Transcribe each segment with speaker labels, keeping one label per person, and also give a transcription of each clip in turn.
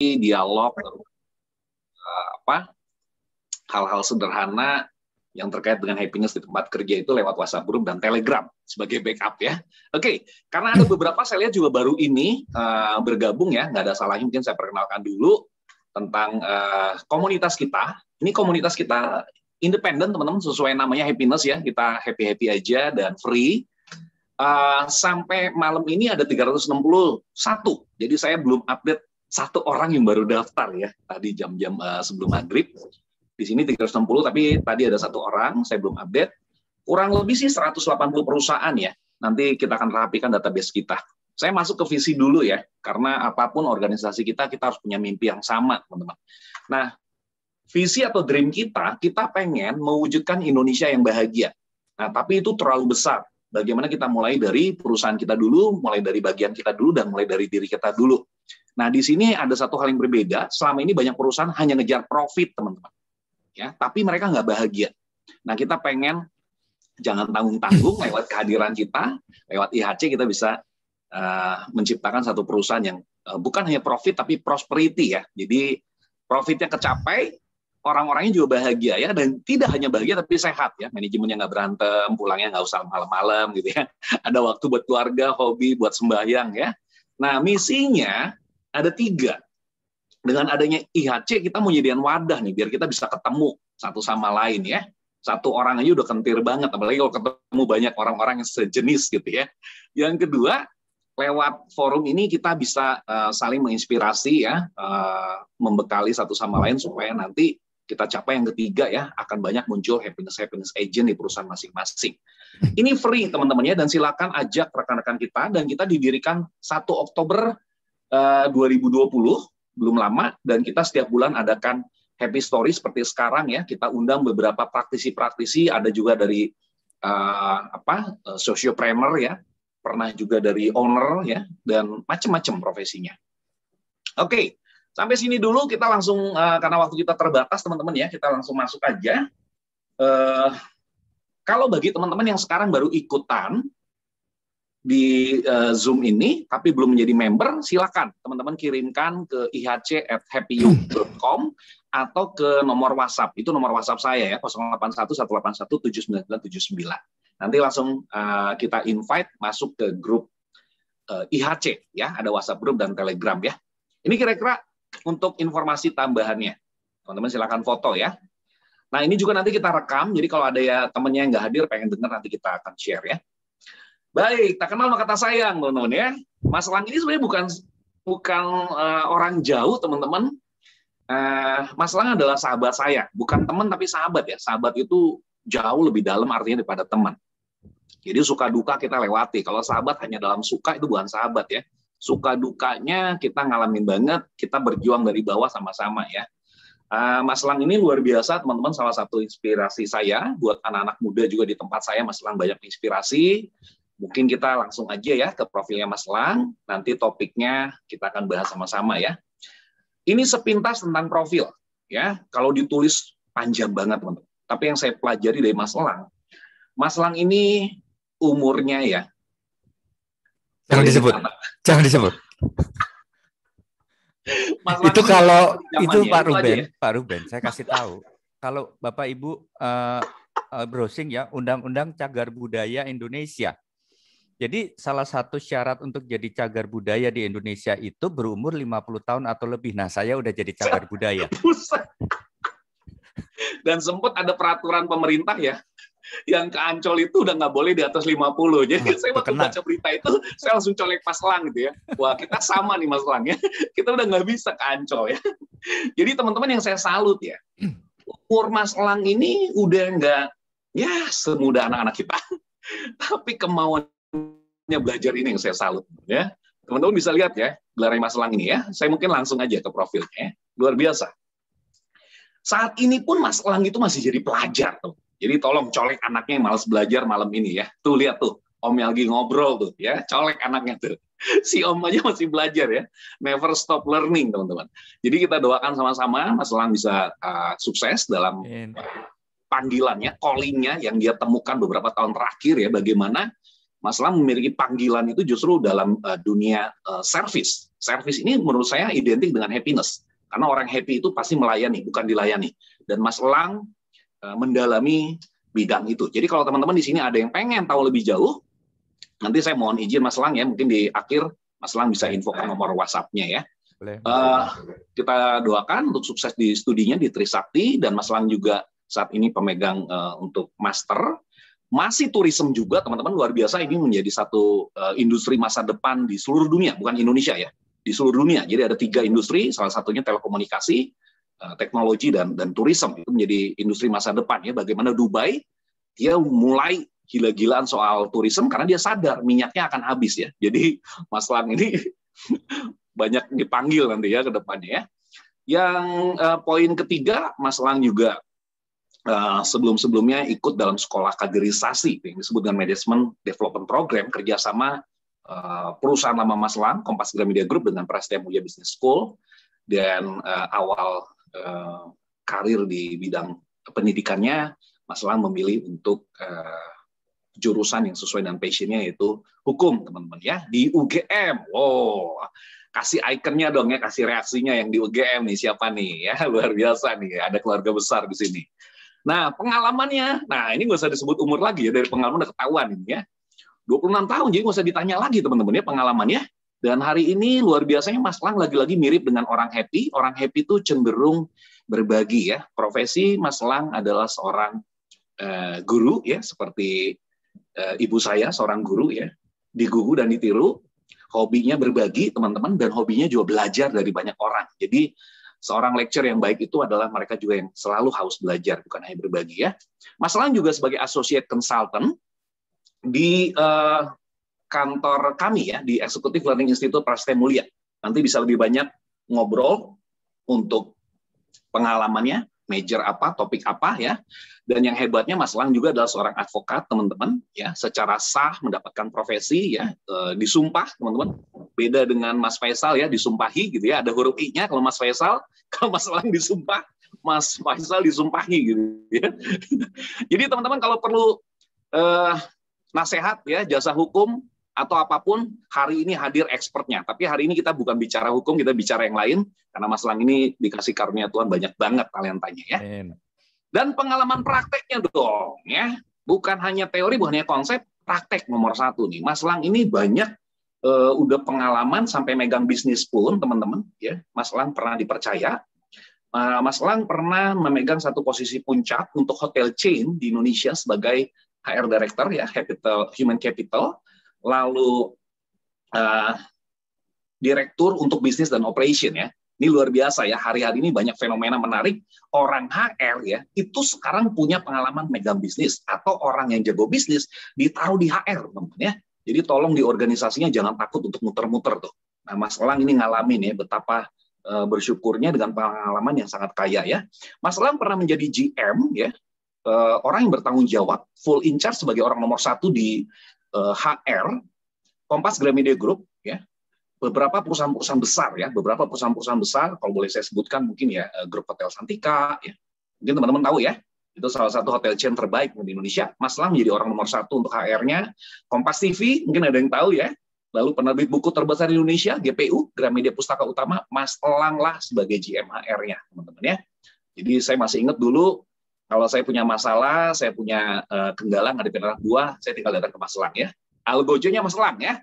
Speaker 1: dialog eh, apa hal-hal sederhana yang terkait dengan happiness di tempat kerja itu lewat WhatsApp grup dan Telegram sebagai backup ya. Oke, okay. karena ada beberapa saya lihat juga baru ini uh, bergabung ya, nggak ada salahnya mungkin saya perkenalkan dulu tentang uh, komunitas kita. Ini komunitas kita independen teman-teman sesuai namanya happiness ya, kita happy happy aja dan free. Uh, sampai malam ini ada 361. Jadi saya belum update satu orang yang baru daftar ya tadi jam-jam uh, sebelum maghrib. Di sini 360 tapi tadi ada satu orang, saya belum update. Kurang lebih sih 180 perusahaan ya. Nanti kita akan rapikan database kita. Saya masuk ke visi dulu ya, karena apapun organisasi kita, kita harus punya mimpi yang sama, teman-teman. Nah, visi atau dream kita, kita pengen mewujudkan Indonesia yang bahagia. Nah, tapi itu terlalu besar. Bagaimana kita mulai dari perusahaan kita dulu, mulai dari bagian kita dulu, dan mulai dari diri kita dulu. Nah, di sini ada satu hal yang berbeda. Selama ini banyak perusahaan hanya ngejar profit, teman-teman. Ya, tapi mereka nggak bahagia. Nah, kita pengen jangan tanggung-tanggung lewat kehadiran kita, lewat IHC kita bisa uh, menciptakan satu perusahaan yang uh, bukan hanya profit tapi prosperity ya. Jadi profitnya kecapai, orang-orangnya juga bahagia ya dan tidak hanya bahagia tapi sehat ya manajemennya nggak berantem pulangnya nggak usah malam-malam gitu ya ada waktu buat keluarga hobi buat sembahyang ya nah misinya ada tiga dengan adanya IHC kita mau jadikan wadah nih biar kita bisa ketemu satu sama lain ya satu orang aja udah kentir banget apalagi kalau ketemu banyak orang-orang yang sejenis gitu ya yang kedua lewat forum ini kita bisa uh, saling menginspirasi ya, uh, membekali satu sama lain supaya nanti kita capai yang ketiga ya akan banyak muncul happiness happiness agent di perusahaan masing-masing. Ini free teman temannya dan silakan ajak rekan-rekan kita dan kita didirikan 1 Oktober eh, uh, 2020 belum lama dan kita setiap bulan adakan happy story seperti sekarang ya kita undang beberapa praktisi-praktisi ada juga dari uh, apa uh, sociopreneur ya pernah juga dari owner ya dan macam-macam profesinya. Oke. Okay. Sampai sini dulu kita langsung uh, karena waktu kita terbatas teman-teman ya, kita langsung masuk aja. Uh, kalau bagi teman-teman yang sekarang baru ikutan di uh, Zoom ini tapi belum menjadi member, silakan teman-teman kirimkan ke at ihc@happyu.com atau ke nomor WhatsApp. Itu nomor WhatsApp saya ya 081181799979. Nanti langsung uh, kita invite masuk ke grup uh, IHC ya, ada WhatsApp grup dan Telegram ya. Ini kira-kira untuk informasi tambahannya. Teman-teman silakan foto ya. Nah ini juga nanti kita rekam, jadi kalau ada ya temennya yang nggak hadir pengen dengar nanti kita akan share ya. Baik, tak kenal maka tak sayang teman-teman ya. Mas Lang ini sebenarnya bukan bukan uh, orang jauh teman-teman. Uh, Mas Lang adalah sahabat saya, bukan teman tapi sahabat ya. Sahabat itu jauh lebih dalam artinya daripada teman. Jadi suka duka kita lewati. Kalau sahabat hanya dalam suka itu bukan sahabat ya suka dukanya kita ngalamin banget, kita berjuang dari bawah sama-sama ya. Ah, Mas Lang ini luar biasa teman-teman salah satu inspirasi saya buat anak-anak muda juga di tempat saya Mas Lang banyak inspirasi. Mungkin kita langsung aja ya ke profilnya Mas Lang. Nanti topiknya kita akan bahas sama-sama ya. Ini sepintas tentang profil ya. Kalau ditulis panjang banget teman-teman. Tapi yang saya pelajari dari Mas Lang, Mas Lang ini umurnya ya Jangan iya. disebut. Jangan disebut. Mas itu kalau itu Pak Ruben, ya?
Speaker 2: Pak Ruben, saya kasih tahu. Kalau Bapak Ibu uh, uh, browsing ya Undang-Undang Cagar Budaya Indonesia. Jadi salah satu syarat untuk jadi cagar budaya di Indonesia itu berumur 50 tahun atau lebih. Nah, saya udah jadi cagar
Speaker 1: budaya. Dan sempat ada peraturan pemerintah ya yang ke Ancol itu udah nggak boleh di atas 50. Jadi nah, saya waktu baca berita itu saya langsung colek Mas Lang gitu ya. Wah kita sama nih Mas Lang ya. Kita udah nggak bisa ke Ancol ya. Jadi teman-teman yang saya salut ya. Hmm. Umur Mas Lang ini udah nggak ya semudah anak-anak kita. Tapi kemauannya belajar ini yang saya salut ya. Teman-teman bisa lihat ya gelar Mas Lang ini ya. Saya mungkin langsung aja ke profilnya. Ya. Luar biasa. Saat ini pun Mas Lang itu masih jadi pelajar tuh jadi tolong colek anaknya yang malas belajar malam ini ya. Tuh lihat tuh, Om yang lagi ngobrol tuh ya, colek anaknya tuh. Si Om aja masih belajar ya. Never stop learning, teman-teman. Jadi kita doakan sama-sama Mas Elang bisa uh, sukses dalam panggilannya, callingnya yang dia temukan beberapa tahun terakhir ya, bagaimana Mas Elang memiliki panggilan itu justru dalam uh, dunia uh, service. Service ini menurut saya identik dengan happiness. Karena orang happy itu pasti melayani, bukan dilayani. Dan Mas Elang Eh, mendalami bidang itu. Jadi kalau teman-teman di sini ada yang pengen tahu lebih jauh, nanti saya mohon izin Mas Lang ya, mungkin di akhir Mas Lang bisa infokan nomor WhatsApp-nya ya.
Speaker 2: Uh,
Speaker 1: kita doakan untuk sukses di studinya di Trisakti dan Mas Lang juga saat ini pemegang uh, untuk master masih tourism juga teman-teman luar biasa ini menjadi satu uh, industri masa depan di seluruh dunia bukan Indonesia ya di seluruh dunia jadi ada tiga industri salah satunya telekomunikasi Eh, teknologi dan dan turisme itu menjadi industri masa depan ya bagaimana Dubai dia mulai gila-gilaan soal tourism karena dia sadar minyaknya akan habis ya jadi Mas Lang ini banyak dipanggil nanti ya ke depannya ya yang eh, poin ketiga Mas Lang juga eh, sebelum-sebelumnya ikut dalam sekolah kaderisasi yang disebut dengan Management Development Program kerjasama eh, perusahaan lama Mas Lang Kompas Gramedia Group dengan Prastia Mulia Business School dan uh, awal uh, karir di bidang pendidikannya, Mas Lang memilih untuk uh, jurusan yang sesuai dengan passionnya yaitu hukum, teman-teman ya, di UGM. Wow, kasih ikonnya dong ya, kasih reaksinya yang di UGM nih siapa nih ya, luar biasa nih, ada keluarga besar di sini. Nah, pengalamannya, nah ini nggak usah disebut umur lagi ya, dari pengalaman udah ketahuan ini ya. 26 tahun, jadi nggak usah ditanya lagi teman-teman ya pengalamannya. Dan hari ini luar biasanya Mas Lang lagi-lagi mirip dengan orang happy. Orang happy itu cenderung berbagi ya. Profesi Mas Lang adalah seorang uh, guru ya, seperti uh, ibu saya seorang guru ya, digugu dan ditiru. Hobinya berbagi teman-teman dan hobinya juga belajar dari banyak orang. Jadi seorang lecturer yang baik itu adalah mereka juga yang selalu haus belajar, bukan hanya berbagi ya. Mas Lang juga sebagai associate consultant di uh, kantor kami ya di Eksekutif Learning Institute Prasetya Mulia. Nanti bisa lebih banyak ngobrol untuk pengalamannya, major apa, topik apa ya. Dan yang hebatnya Mas Lang juga adalah seorang advokat, teman-teman, ya, secara sah mendapatkan profesi ya, e, disumpah, teman-teman. Beda dengan Mas Faisal ya, disumpahi gitu ya, ada huruf i-nya kalau Mas Faisal, kalau Mas Lang disumpah, Mas Faisal disumpahi gitu ya. Jadi teman-teman kalau perlu eh, nasehat ya, jasa hukum atau apapun hari ini hadir expertnya. Tapi hari ini kita bukan bicara hukum, kita bicara yang lain karena Mas Lang ini dikasih karunia Tuhan banyak banget kalian tanya ya. Dan pengalaman prakteknya dong ya, bukan hanya teori, bukan hanya konsep, praktek nomor satu nih. Mas Lang ini banyak uh, udah pengalaman sampai megang bisnis pun teman-teman ya. Mas Lang pernah dipercaya. Eh, Mas Lang pernah memegang satu posisi puncak untuk hotel chain di Indonesia sebagai HR Director ya, Capital Human Capital lalu uh, direktur untuk bisnis dan operation ya. Ini luar biasa ya, hari-hari ini banyak fenomena menarik. Orang HR ya, itu sekarang punya pengalaman megang bisnis. Atau orang yang jago bisnis, ditaruh di HR teman-teman ya. Jadi tolong di organisasinya jangan takut untuk muter-muter tuh. Nah Mas Elang ini ngalamin ya betapa eh, bersyukurnya dengan pengalaman yang sangat kaya ya. Mas Elang pernah menjadi GM ya, eh, orang yang bertanggung jawab, full in charge sebagai orang nomor satu di HR, eh, Kompas Gramedia Group, ya, beberapa perusahaan-perusahaan besar ya, beberapa perusahaan-perusahaan besar, kalau boleh saya sebutkan mungkin ya, eh, grup hotel Santika, ya, mungkin teman-teman tahu ya, itu salah satu hotel chain terbaik di Indonesia. Mas Lang menjadi orang nomor satu untuk HR-nya. Kompas TV, mungkin ada yang tahu ya. Lalu penerbit buku terbesar di Indonesia, GPU, Gramedia Pustaka Utama, Mas Lang lah sebagai GM HR-nya, teman-teman ya. Jadi saya masih ingat dulu kalau saya punya masalah, saya punya uh, kendala ngadepin anak buah, saya tinggal datang ke Mas Lang ya. Algojonya Mas Lang ya.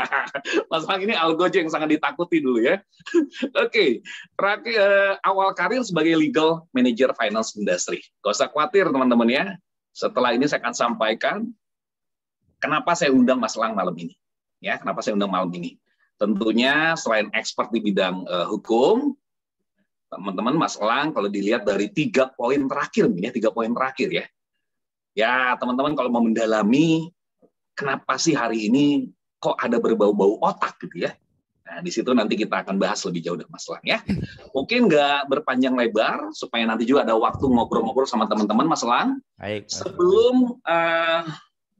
Speaker 1: Mas Lang ini algojo yang sangat ditakuti dulu ya. Oke, okay. Eh, awal karir sebagai legal manager finance industry. Gak usah khawatir teman-teman ya. Setelah ini saya akan sampaikan kenapa saya undang Mas Lang malam ini. Ya, kenapa saya undang malam ini. Tentunya selain expert di bidang uh, hukum, teman-teman Mas Elang kalau dilihat dari tiga poin terakhir nih ya tiga poin terakhir ya ya teman-teman kalau mau mendalami kenapa sih hari ini kok ada berbau-bau otak gitu ya nah di situ nanti kita akan bahas lebih jauh dengan Mas Elang ya mungkin nggak berpanjang lebar supaya nanti juga ada waktu ngobrol-ngobrol sama teman-teman Mas Elang Baik, sebelum uh,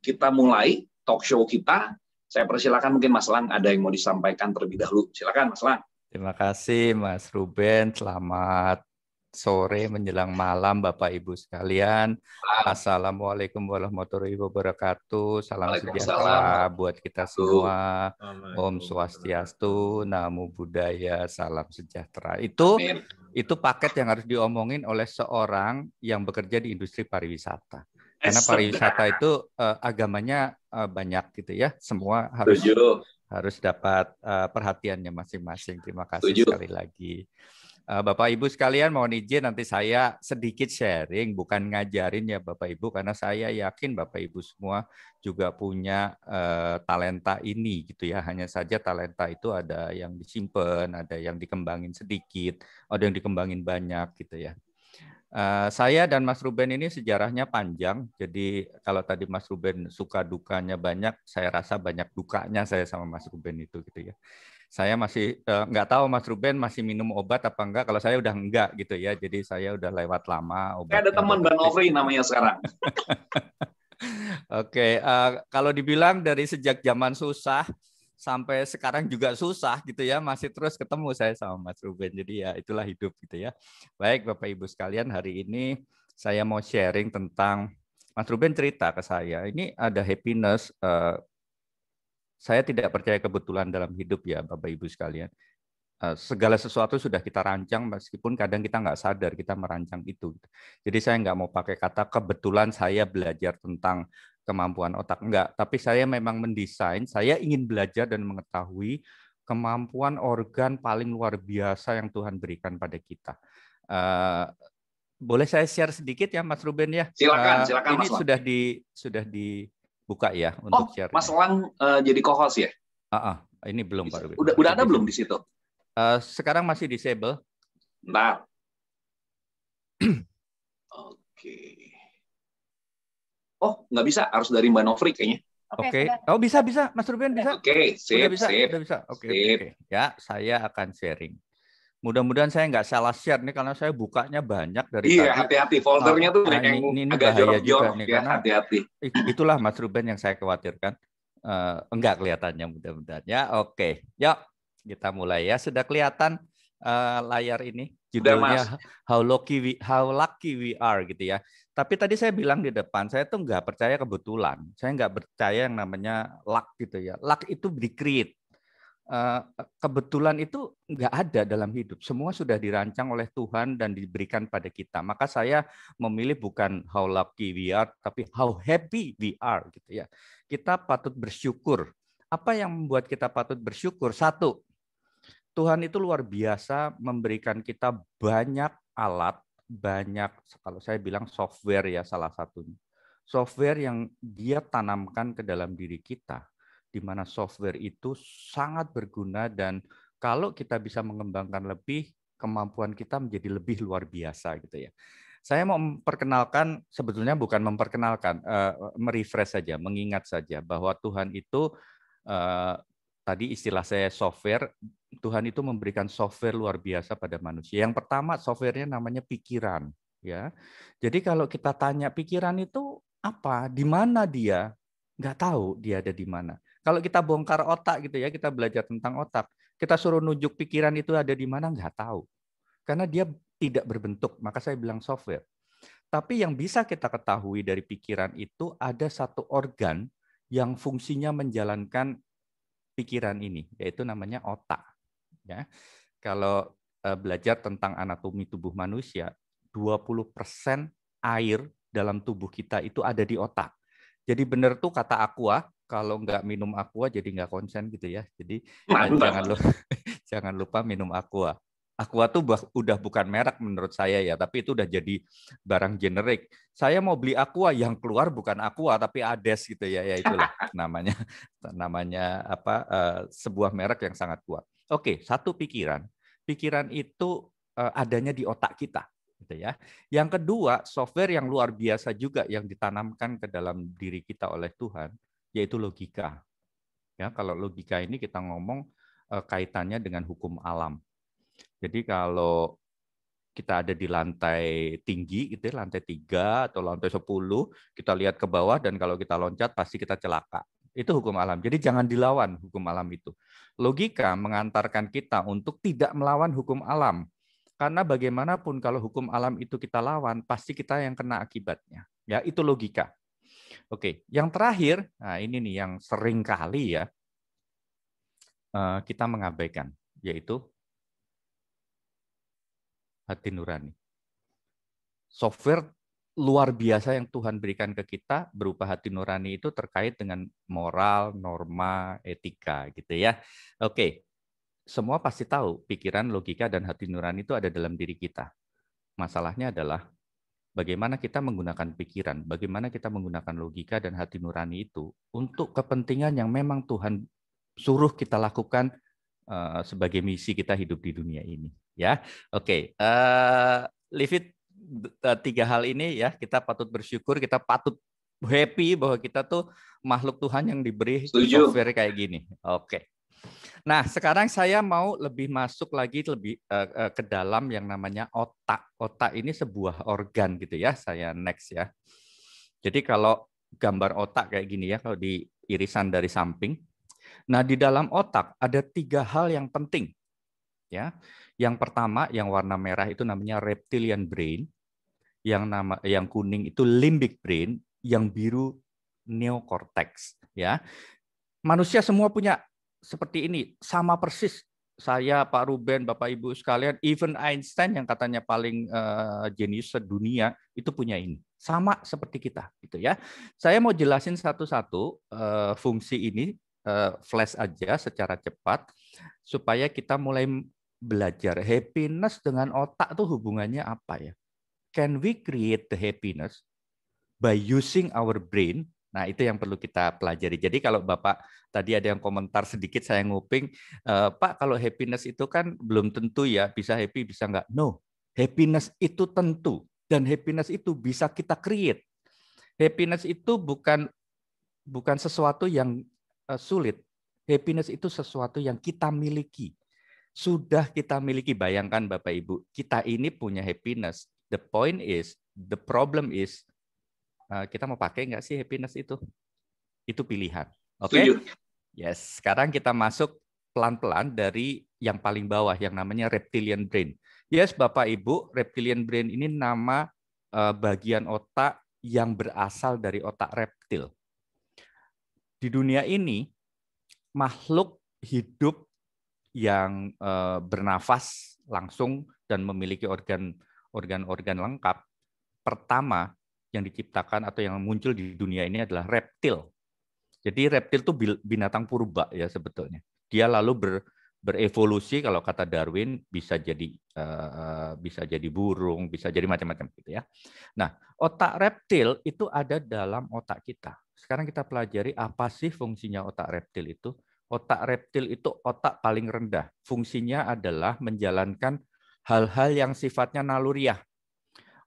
Speaker 1: kita mulai talk show kita saya persilakan mungkin Mas Elang ada yang mau disampaikan terlebih dahulu. Silakan Mas Elang.
Speaker 2: Terima kasih Mas Ruben. Selamat sore menjelang malam Bapak Ibu sekalian. Assalamualaikum warahmatullahi wabarakatuh. Salam sejahtera buat kita semua. Om Swastiastu, Namo Buddhaya, salam sejahtera. Itu itu paket yang harus diomongin oleh seorang yang bekerja di industri pariwisata.
Speaker 3: Karena pariwisata
Speaker 2: itu eh, agamanya eh, banyak gitu ya. Semua harus harus dapat uh, perhatiannya masing-masing. Terima kasih Tujuh. sekali lagi. Uh, Bapak Ibu sekalian mohon izin nanti saya sedikit sharing bukan ngajarin ya Bapak Ibu karena saya yakin Bapak Ibu semua juga punya uh, talenta ini gitu ya. Hanya saja talenta itu ada yang disimpan, ada yang dikembangin sedikit, ada yang dikembangin banyak gitu ya. Eh, saya dan Mas Ruben ini sejarahnya panjang, jadi kalau tadi Mas Ruben suka dukanya banyak, saya rasa banyak dukanya saya sama Mas Ruben itu gitu ya. Saya masih uh, nggak tahu Mas Ruben masih minum obat apa enggak, kalau saya udah enggak gitu ya, jadi saya udah lewat lama obat. Ada teman Bang Ovi namanya sekarang. Oke, okay, uh, eh, kalau dibilang dari sejak zaman susah, sampai sekarang juga susah gitu ya masih terus ketemu saya sama Mas Ruben jadi ya itulah hidup gitu ya baik Bapak Ibu sekalian hari ini saya mau sharing tentang Mas Ruben cerita ke saya ini ada happiness eh, saya tidak percaya kebetulan dalam hidup ya Bapak Ibu sekalian eh, segala sesuatu sudah kita rancang meskipun kadang kita nggak sadar kita merancang itu jadi saya nggak mau pakai kata kebetulan saya belajar tentang kemampuan otak enggak, tapi saya memang mendesain, saya ingin belajar dan mengetahui kemampuan organ paling luar biasa yang Tuhan berikan pada kita. Uh, boleh saya share sedikit ya Mas Ruben ya? Silakan, uh, silakan ini Mas. sudah di sudah dibuka ya untuk oh, share. Mas
Speaker 1: Lang uh, eh, jadi co-host
Speaker 2: ya? Uh, uh, ini belum Pak Ruben. Udah udah ada belum di situ? Uh, sekarang masih disable.
Speaker 1: Nah. Oke. Okay. Oh, nggak bisa, harus dari Mbak Novri kayaknya.
Speaker 2: Oke. Okay. Oh, bisa bisa Mas Ruben bisa. Oke, okay, sip, bisa, sip. bisa. Oke. Okay, okay. Ya, saya akan sharing. Mudah-mudahan saya nggak salah share nih karena saya bukanya banyak dari Iya, hati-hati foldernya tuh nah, yang ini, ini agak jorok-jorok ya, hati-hati. Itulah Mas Ruben yang saya khawatirkan. Uh, enggak kelihatannya mudah-mudahan ya. Oke. Okay. Yuk, kita mulai ya. Sudah kelihatan uh, layar ini judulnya How Lucky We How Lucky We Are gitu ya. Tapi tadi saya bilang di depan, saya tuh nggak percaya kebetulan. Saya nggak percaya yang namanya luck gitu ya. Luck itu dikreat. Eh, kebetulan itu nggak ada dalam hidup. Semua sudah dirancang oleh Tuhan dan diberikan pada kita. Maka saya memilih bukan how lucky we are, tapi how happy we are gitu ya. Kita patut bersyukur. Apa yang membuat kita patut bersyukur? Satu, Tuhan itu luar biasa memberikan kita banyak alat banyak kalau saya bilang software ya salah satunya. Software yang dia tanamkan ke dalam diri kita di mana software itu sangat berguna dan kalau kita bisa mengembangkan lebih kemampuan kita menjadi lebih luar biasa gitu ya. Saya mau memperkenalkan sebetulnya bukan memperkenalkan uh, merefresh saja, mengingat saja bahwa Tuhan itu uh, tadi istilah saya software, Tuhan itu memberikan software luar biasa pada manusia. Yang pertama softwarenya namanya pikiran, ya. Jadi kalau kita tanya pikiran itu apa, di mana dia, nggak tahu dia ada di mana. Kalau kita bongkar otak gitu ya, kita belajar tentang otak, kita suruh nunjuk pikiran itu ada di mana nggak tahu, karena dia tidak berbentuk. Maka saya bilang software. Tapi yang bisa kita ketahui dari pikiran itu ada satu organ yang fungsinya menjalankan pikiran ini, yaitu namanya otak. Ya. Kalau eh, belajar tentang anatomi tubuh manusia, 20% air dalam tubuh kita itu ada di otak. Jadi benar tuh kata aqua, kalau nggak minum aqua jadi nggak konsen gitu ya. Jadi jangan lupa, jangan lupa minum aqua. Aqua tuh bah, udah bukan merek menurut saya ya, tapi itu udah jadi barang generik. Saya mau beli Aqua yang keluar bukan Aqua tapi Ades gitu ya, ya itulah namanya namanya apa uh, sebuah merek yang sangat kuat. Oke, satu pikiran. Pikiran itu uh, adanya di otak kita gitu ya. Yang kedua, software yang luar biasa juga yang ditanamkan ke dalam diri kita oleh Tuhan yaitu logika. Ya, kalau logika ini kita ngomong eh, kaitannya dengan hukum alam jadi kalau kita ada di lantai tinggi itu ya, lantai 3 atau lantai 10, kita lihat ke bawah dan kalau kita loncat pasti kita celaka. Itu hukum alam. Jadi jangan dilawan hukum alam itu. Logika mengantarkan kita untuk tidak melawan hukum alam. Karena bagaimanapun kalau hukum alam itu kita lawan, pasti kita yang kena akibatnya. Ya, itu logika. Oke, yang terakhir, nah ini nih yang sering kali ya eh, kita mengabaikan, yaitu hati nurani. Software luar biasa yang Tuhan berikan ke kita berupa hati nurani itu terkait dengan moral, norma, etika gitu ya. Oke. Semua pasti tahu pikiran, logika dan hati nurani itu ada dalam diri kita. Masalahnya adalah bagaimana kita menggunakan pikiran, bagaimana kita menggunakan logika dan hati nurani itu untuk kepentingan yang memang Tuhan suruh kita lakukan eh, sebagai misi kita hidup di dunia ini ya. Oke, okay. uh, eh, Livit eh, tiga hal ini ya kita patut bersyukur, kita patut happy bahwa kita tuh makhluk Tuhan yang diberi Setuju. software kayak gini. Oke. Okay. Nah, sekarang saya mau lebih masuk lagi lebih uh, uh, ke dalam yang namanya otak. Otak ini sebuah organ gitu ya, saya next ya. Jadi kalau gambar otak kayak gini ya, kalau di irisan dari samping. Nah, di dalam otak ada tiga hal yang penting ya. Yang pertama yang warna merah itu namanya reptilian brain, yang nama yang kuning itu limbic brain, yang biru neokortex. ya. Manusia semua punya seperti ini, sama persis saya, Pak Ruben, Bapak Ibu sekalian, even Einstein yang katanya paling uh, jenius sedunia itu punya ini. Sama seperti kita gitu ya. Saya mau jelasin satu-satu uh, fungsi ini eh, flash aja secara cepat supaya kita mulai belajar happiness dengan otak tuh hubungannya apa ya? Can we create the happiness by using our brain? Nah, itu yang perlu kita pelajari. Jadi kalau Bapak tadi ada yang komentar sedikit saya nguping, e, Pak kalau happiness itu kan belum tentu ya bisa happy bisa nggak? No, happiness itu tentu dan happiness itu bisa kita create. Happiness itu bukan bukan sesuatu yang eh, sulit. Happiness itu sesuatu yang kita miliki sudah kita miliki. Bayangkan Bapak Ibu, kita ini punya happiness. The point is, the problem is, eh, kita mau pakai nggak sih happiness itu? Itu pilihan. Oke? Okay? Yes. Sekarang kita masuk pelan-pelan dari yang paling bawah, yang namanya reptilian brain. Yes, Bapak Ibu, reptilian brain ini nama eh, bagian otak yang berasal dari otak reptil. Di dunia ini, makhluk hidup yang uh, bernafas langsung dan memiliki organ organ-organ lengkap pertama yang diciptakan atau yang muncul di dunia ini adalah reptil. Jadi reptil itu binatang purba ya sebetulnya. Dia lalu ber, berevolusi kalau kata Darwin bisa jadi uh, bisa jadi burung, bisa jadi macam-macam gitu ya. Nah, otak reptil itu ada dalam otak kita. Sekarang kita pelajari apa sih fungsinya otak reptil itu otak reptil itu otak paling rendah. Fungsinya adalah menjalankan hal-hal yang sifatnya naluriah.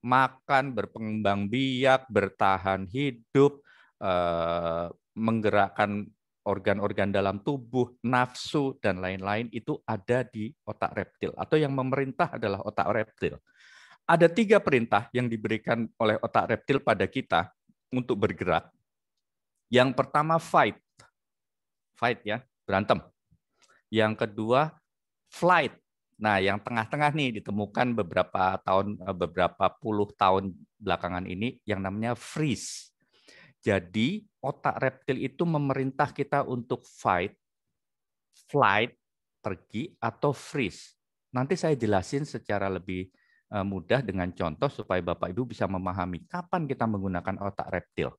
Speaker 2: Makan, berpengembang biak, bertahan hidup, eh, menggerakkan organ-organ dalam tubuh, nafsu, dan lain-lain itu ada di otak reptil. Atau yang memerintah adalah otak reptil. Ada tiga perintah yang diberikan oleh otak reptil pada kita untuk bergerak. Yang pertama fight. Fight ya berantem. Yang kedua, flight. Nah, yang tengah-tengah nih ditemukan beberapa tahun eh, beberapa puluh tahun belakangan ini yang namanya freeze. Jadi, otak reptil itu memerintah kita untuk fight, flight, pergi atau freeze. Nanti saya jelasin secara lebih eh, mudah dengan contoh supaya Bapak Ibu bisa memahami kapan kita menggunakan otak reptil.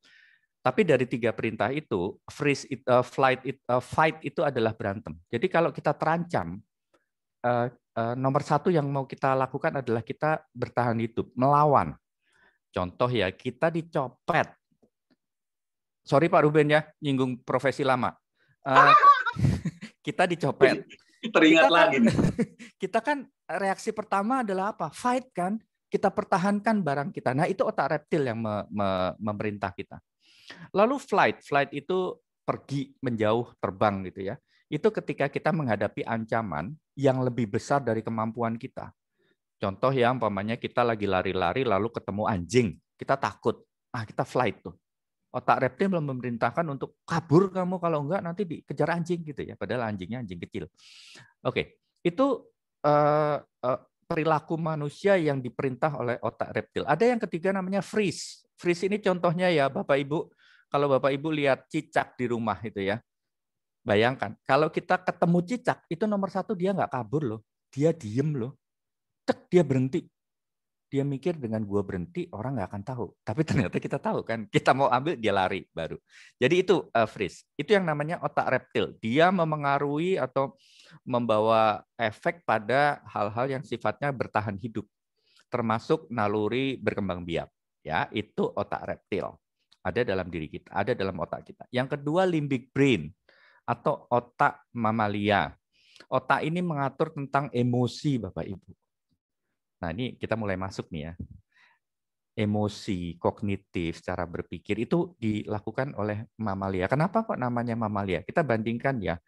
Speaker 2: Tapi dari tiga perintah itu, freeze it, uh, flight it, uh, fight itu adalah berantem. Jadi kalau kita terancam, uh, uh, nomor satu yang mau kita lakukan adalah kita bertahan hidup, melawan. Contoh ya, kita dicopet. Sorry Pak Ruben ya, nyinggung profesi lama. Uh, kita dicopet.
Speaker 3: Teringat kita kan, lagi.
Speaker 2: kita kan reaksi pertama adalah apa? Fight kan? Kita pertahankan barang kita. Nah itu otak reptil yang me me memerintah kita Lalu flight, flight itu pergi menjauh terbang gitu ya. Itu ketika kita menghadapi ancaman yang lebih besar dari kemampuan kita. Contoh yang umpamanya kita lagi lari-lari lalu ketemu anjing, kita takut. Ah, kita flight tuh. Otak reptil belum memerintahkan untuk kabur kamu kalau enggak nanti dikejar anjing gitu ya. Padahal anjingnya anjing kecil. Oke, itu uh, uh, perilaku manusia yang diperintah oleh otak reptil. Ada yang ketiga namanya freeze. Freeze ini contohnya ya Bapak Ibu kalau Bapak Ibu lihat cicak di rumah itu ya, bayangkan kalau kita ketemu cicak itu nomor satu dia nggak kabur loh, dia diem loh, cek dia berhenti. Dia mikir dengan gua berhenti orang nggak akan tahu, tapi ternyata kita tahu kan, kita mau ambil dia lari baru. Jadi itu uh, freeze, itu yang namanya otak reptil. Dia memengaruhi atau membawa efek pada hal-hal yang sifatnya bertahan hidup, termasuk naluri berkembang biak. Ya, itu otak reptil ada dalam diri kita, ada dalam otak kita. Yang kedua limbic brain atau otak mamalia. Otak ini mengatur tentang emosi Bapak Ibu. Nah, ini kita mulai masuk nih ya. Emosi kognitif, cara berpikir itu dilakukan oleh mamalia. Kenapa kok namanya mamalia? Kita bandingkan ya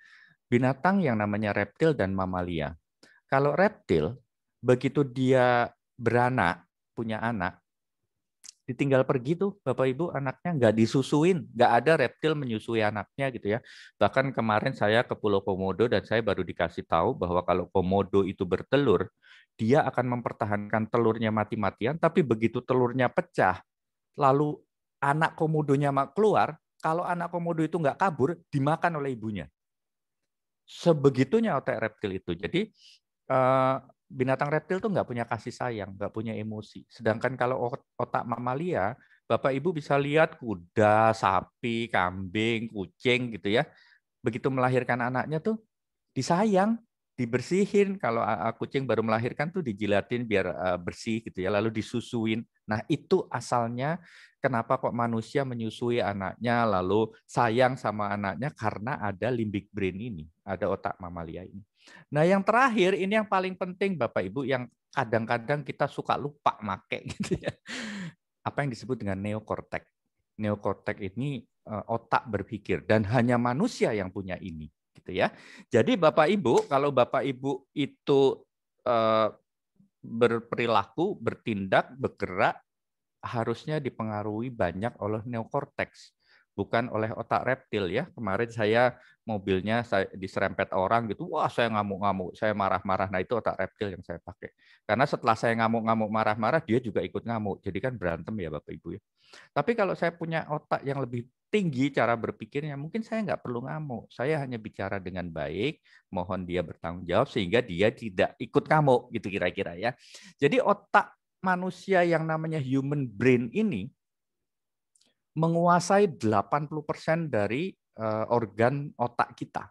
Speaker 2: binatang yang namanya reptil dan mamalia. Kalau reptil begitu dia beranak, punya anak, ditinggal pergi tuh bapak ibu anaknya nggak disusuin nggak ada reptil menyusui anaknya gitu ya bahkan kemarin saya ke pulau komodo dan saya baru dikasih tahu bahwa kalau komodo itu bertelur dia akan mempertahankan telurnya mati-matian tapi begitu telurnya pecah lalu anak komodonya keluar kalau anak komodo itu nggak kabur dimakan oleh ibunya sebegitunya otak reptil itu jadi eh, binatang reptil tuh nggak punya kasih sayang, nggak punya emosi. Sedangkan kalau otak mamalia, Bapak Ibu bisa lihat kuda, sapi, kambing, kucing gitu ya. Begitu melahirkan anaknya tuh disayang, dibersihin kalau kucing baru melahirkan tuh dijilatin biar e, bersih gitu ya lalu disusuin nah itu asalnya kenapa kok manusia menyusui anaknya lalu sayang sama anaknya karena ada limbic brain ini ada otak mamalia ini Nah, yang terakhir ini yang paling penting Bapak Ibu yang kadang-kadang kita suka lupa make gitu ya. Apa yang disebut dengan neokortek. Neokortek ini eh, otak berpikir dan hanya manusia yang punya ini gitu ya. Jadi Bapak Ibu, kalau Bapak Ibu itu eh, berperilaku, bertindak, bergerak harusnya dipengaruhi banyak oleh neokorteks bukan oleh otak reptil ya. Kemarin saya mobilnya saya diserempet orang gitu, wah saya ngamuk-ngamuk, saya marah-marah. Nah itu otak reptil yang saya pakai. Karena setelah saya ngamuk-ngamuk marah-marah, dia juga ikut ngamuk. Jadi kan berantem ya Bapak Ibu ya. Tapi kalau saya punya otak yang lebih tinggi cara berpikirnya, mungkin saya nggak perlu ngamuk. Saya hanya bicara dengan baik, mohon dia bertanggung jawab sehingga dia tidak ikut ngamuk gitu kira-kira ya. Jadi otak manusia yang namanya human brain ini menguasai 80% dari eh, organ otak kita.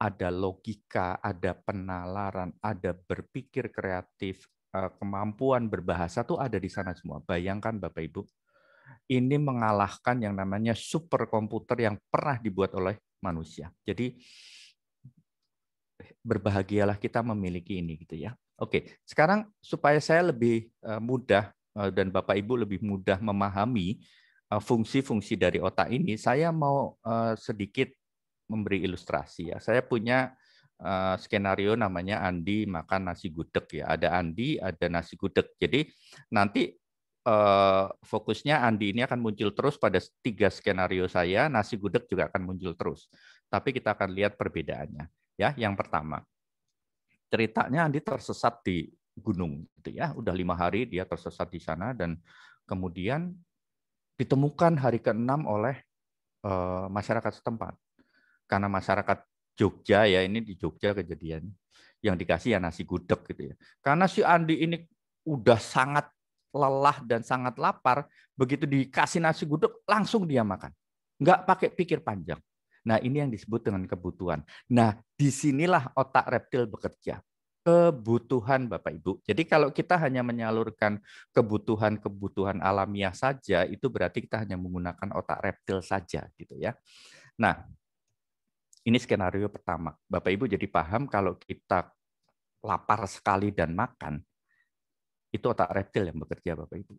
Speaker 2: Ada logika, ada penalaran, ada berpikir kreatif, eh, kemampuan berbahasa tuh ada di sana semua. Bayangkan Bapak Ibu, ini mengalahkan yang namanya superkomputer yang pernah dibuat oleh manusia. Jadi berbahagialah kita memiliki ini gitu ya. Oke, sekarang supaya saya lebih eh, mudah dan Bapak Ibu lebih mudah memahami Eh, fungsi-fungsi dari otak ini, saya mau eh, sedikit memberi ilustrasi ya. Saya punya eh, skenario namanya Andi makan nasi gudeg ya. Ada Andi, ada nasi gudeg. Jadi nanti fokusnya Andi ini akan muncul terus pada tiga skenario saya. Nasi gudeg juga akan muncul terus. Tapi kita akan lihat perbedaannya. Ya, yang pertama ceritanya Andi tersesat di gunung, gitu ya. Udah lima hari dia tersesat di sana dan kemudian ditemukan hari ke-6 oleh eh, masyarakat setempat. Karena masyarakat Jogja ya ini di Jogja kejadian yang dikasih ya nasi gudeg gitu ya. Karena si Andi ini udah sangat lelah dan sangat lapar, begitu dikasih nasi gudeg langsung dia makan. Enggak pakai pikir panjang. Nah, ini yang disebut dengan kebutuhan. Nah, disinilah otak reptil bekerja kebutuhan Bapak Ibu. Jadi kalau kita hanya menyalurkan kebutuhan-kebutuhan alamiah saja, itu berarti kita hanya menggunakan otak reptil saja gitu ya. Nah, ini skenario pertama. Bapak Ibu jadi paham kalau kita lapar sekali dan makan, itu otak reptil yang bekerja Bapak Ibu.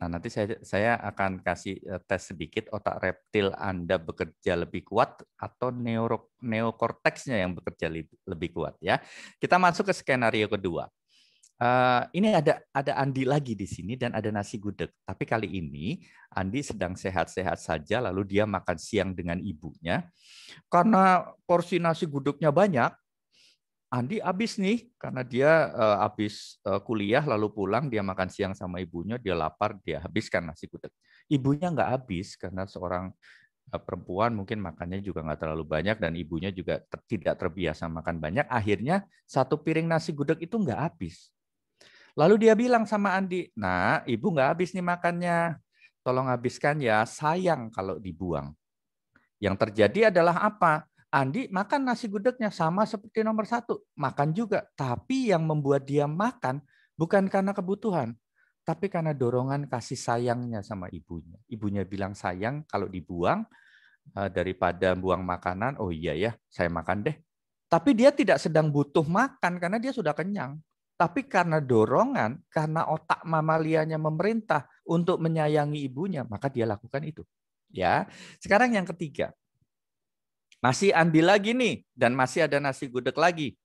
Speaker 2: Nah, nanti saya, saya akan kasih eh, tes sedikit otak reptil Anda bekerja lebih kuat atau neuro, neokorteksnya yang bekerja lebih kuat ya. Kita masuk ke skenario kedua. Uh, ini ada ada Andi lagi di sini dan ada nasi gudeg. Tapi kali ini Andi sedang sehat-sehat saja lalu dia makan siang dengan ibunya. Karena porsi nasi gudegnya banyak, Andi habis nih karena dia uh, eh, habis uh, eh, kuliah lalu pulang dia makan siang sama ibunya dia lapar dia habiskan nasi gudeg. Ibunya nggak habis karena seorang uh, perempuan mungkin makannya juga nggak terlalu banyak dan ibunya juga ter tidak terbiasa makan banyak. Akhirnya satu piring nasi gudeg itu nggak habis. Lalu dia bilang sama Andi, nah ibu nggak habis nih makannya, tolong habiskan ya. Sayang kalau dibuang. Yang terjadi adalah apa? Andi makan nasi gudegnya sama seperti nomor satu, makan juga. Tapi yang membuat dia makan bukan karena kebutuhan, tapi karena dorongan kasih sayangnya sama ibunya. Ibunya bilang sayang kalau dibuang eh, daripada buang makanan, oh iya ya, saya makan deh. Tapi dia tidak sedang butuh makan karena dia sudah kenyang. Tapi karena dorongan, karena otak mamalianya memerintah untuk menyayangi ibunya, maka dia lakukan itu. Ya, sekarang yang ketiga, masih Andi lagi nih dan masih ada nasi gudeg lagi.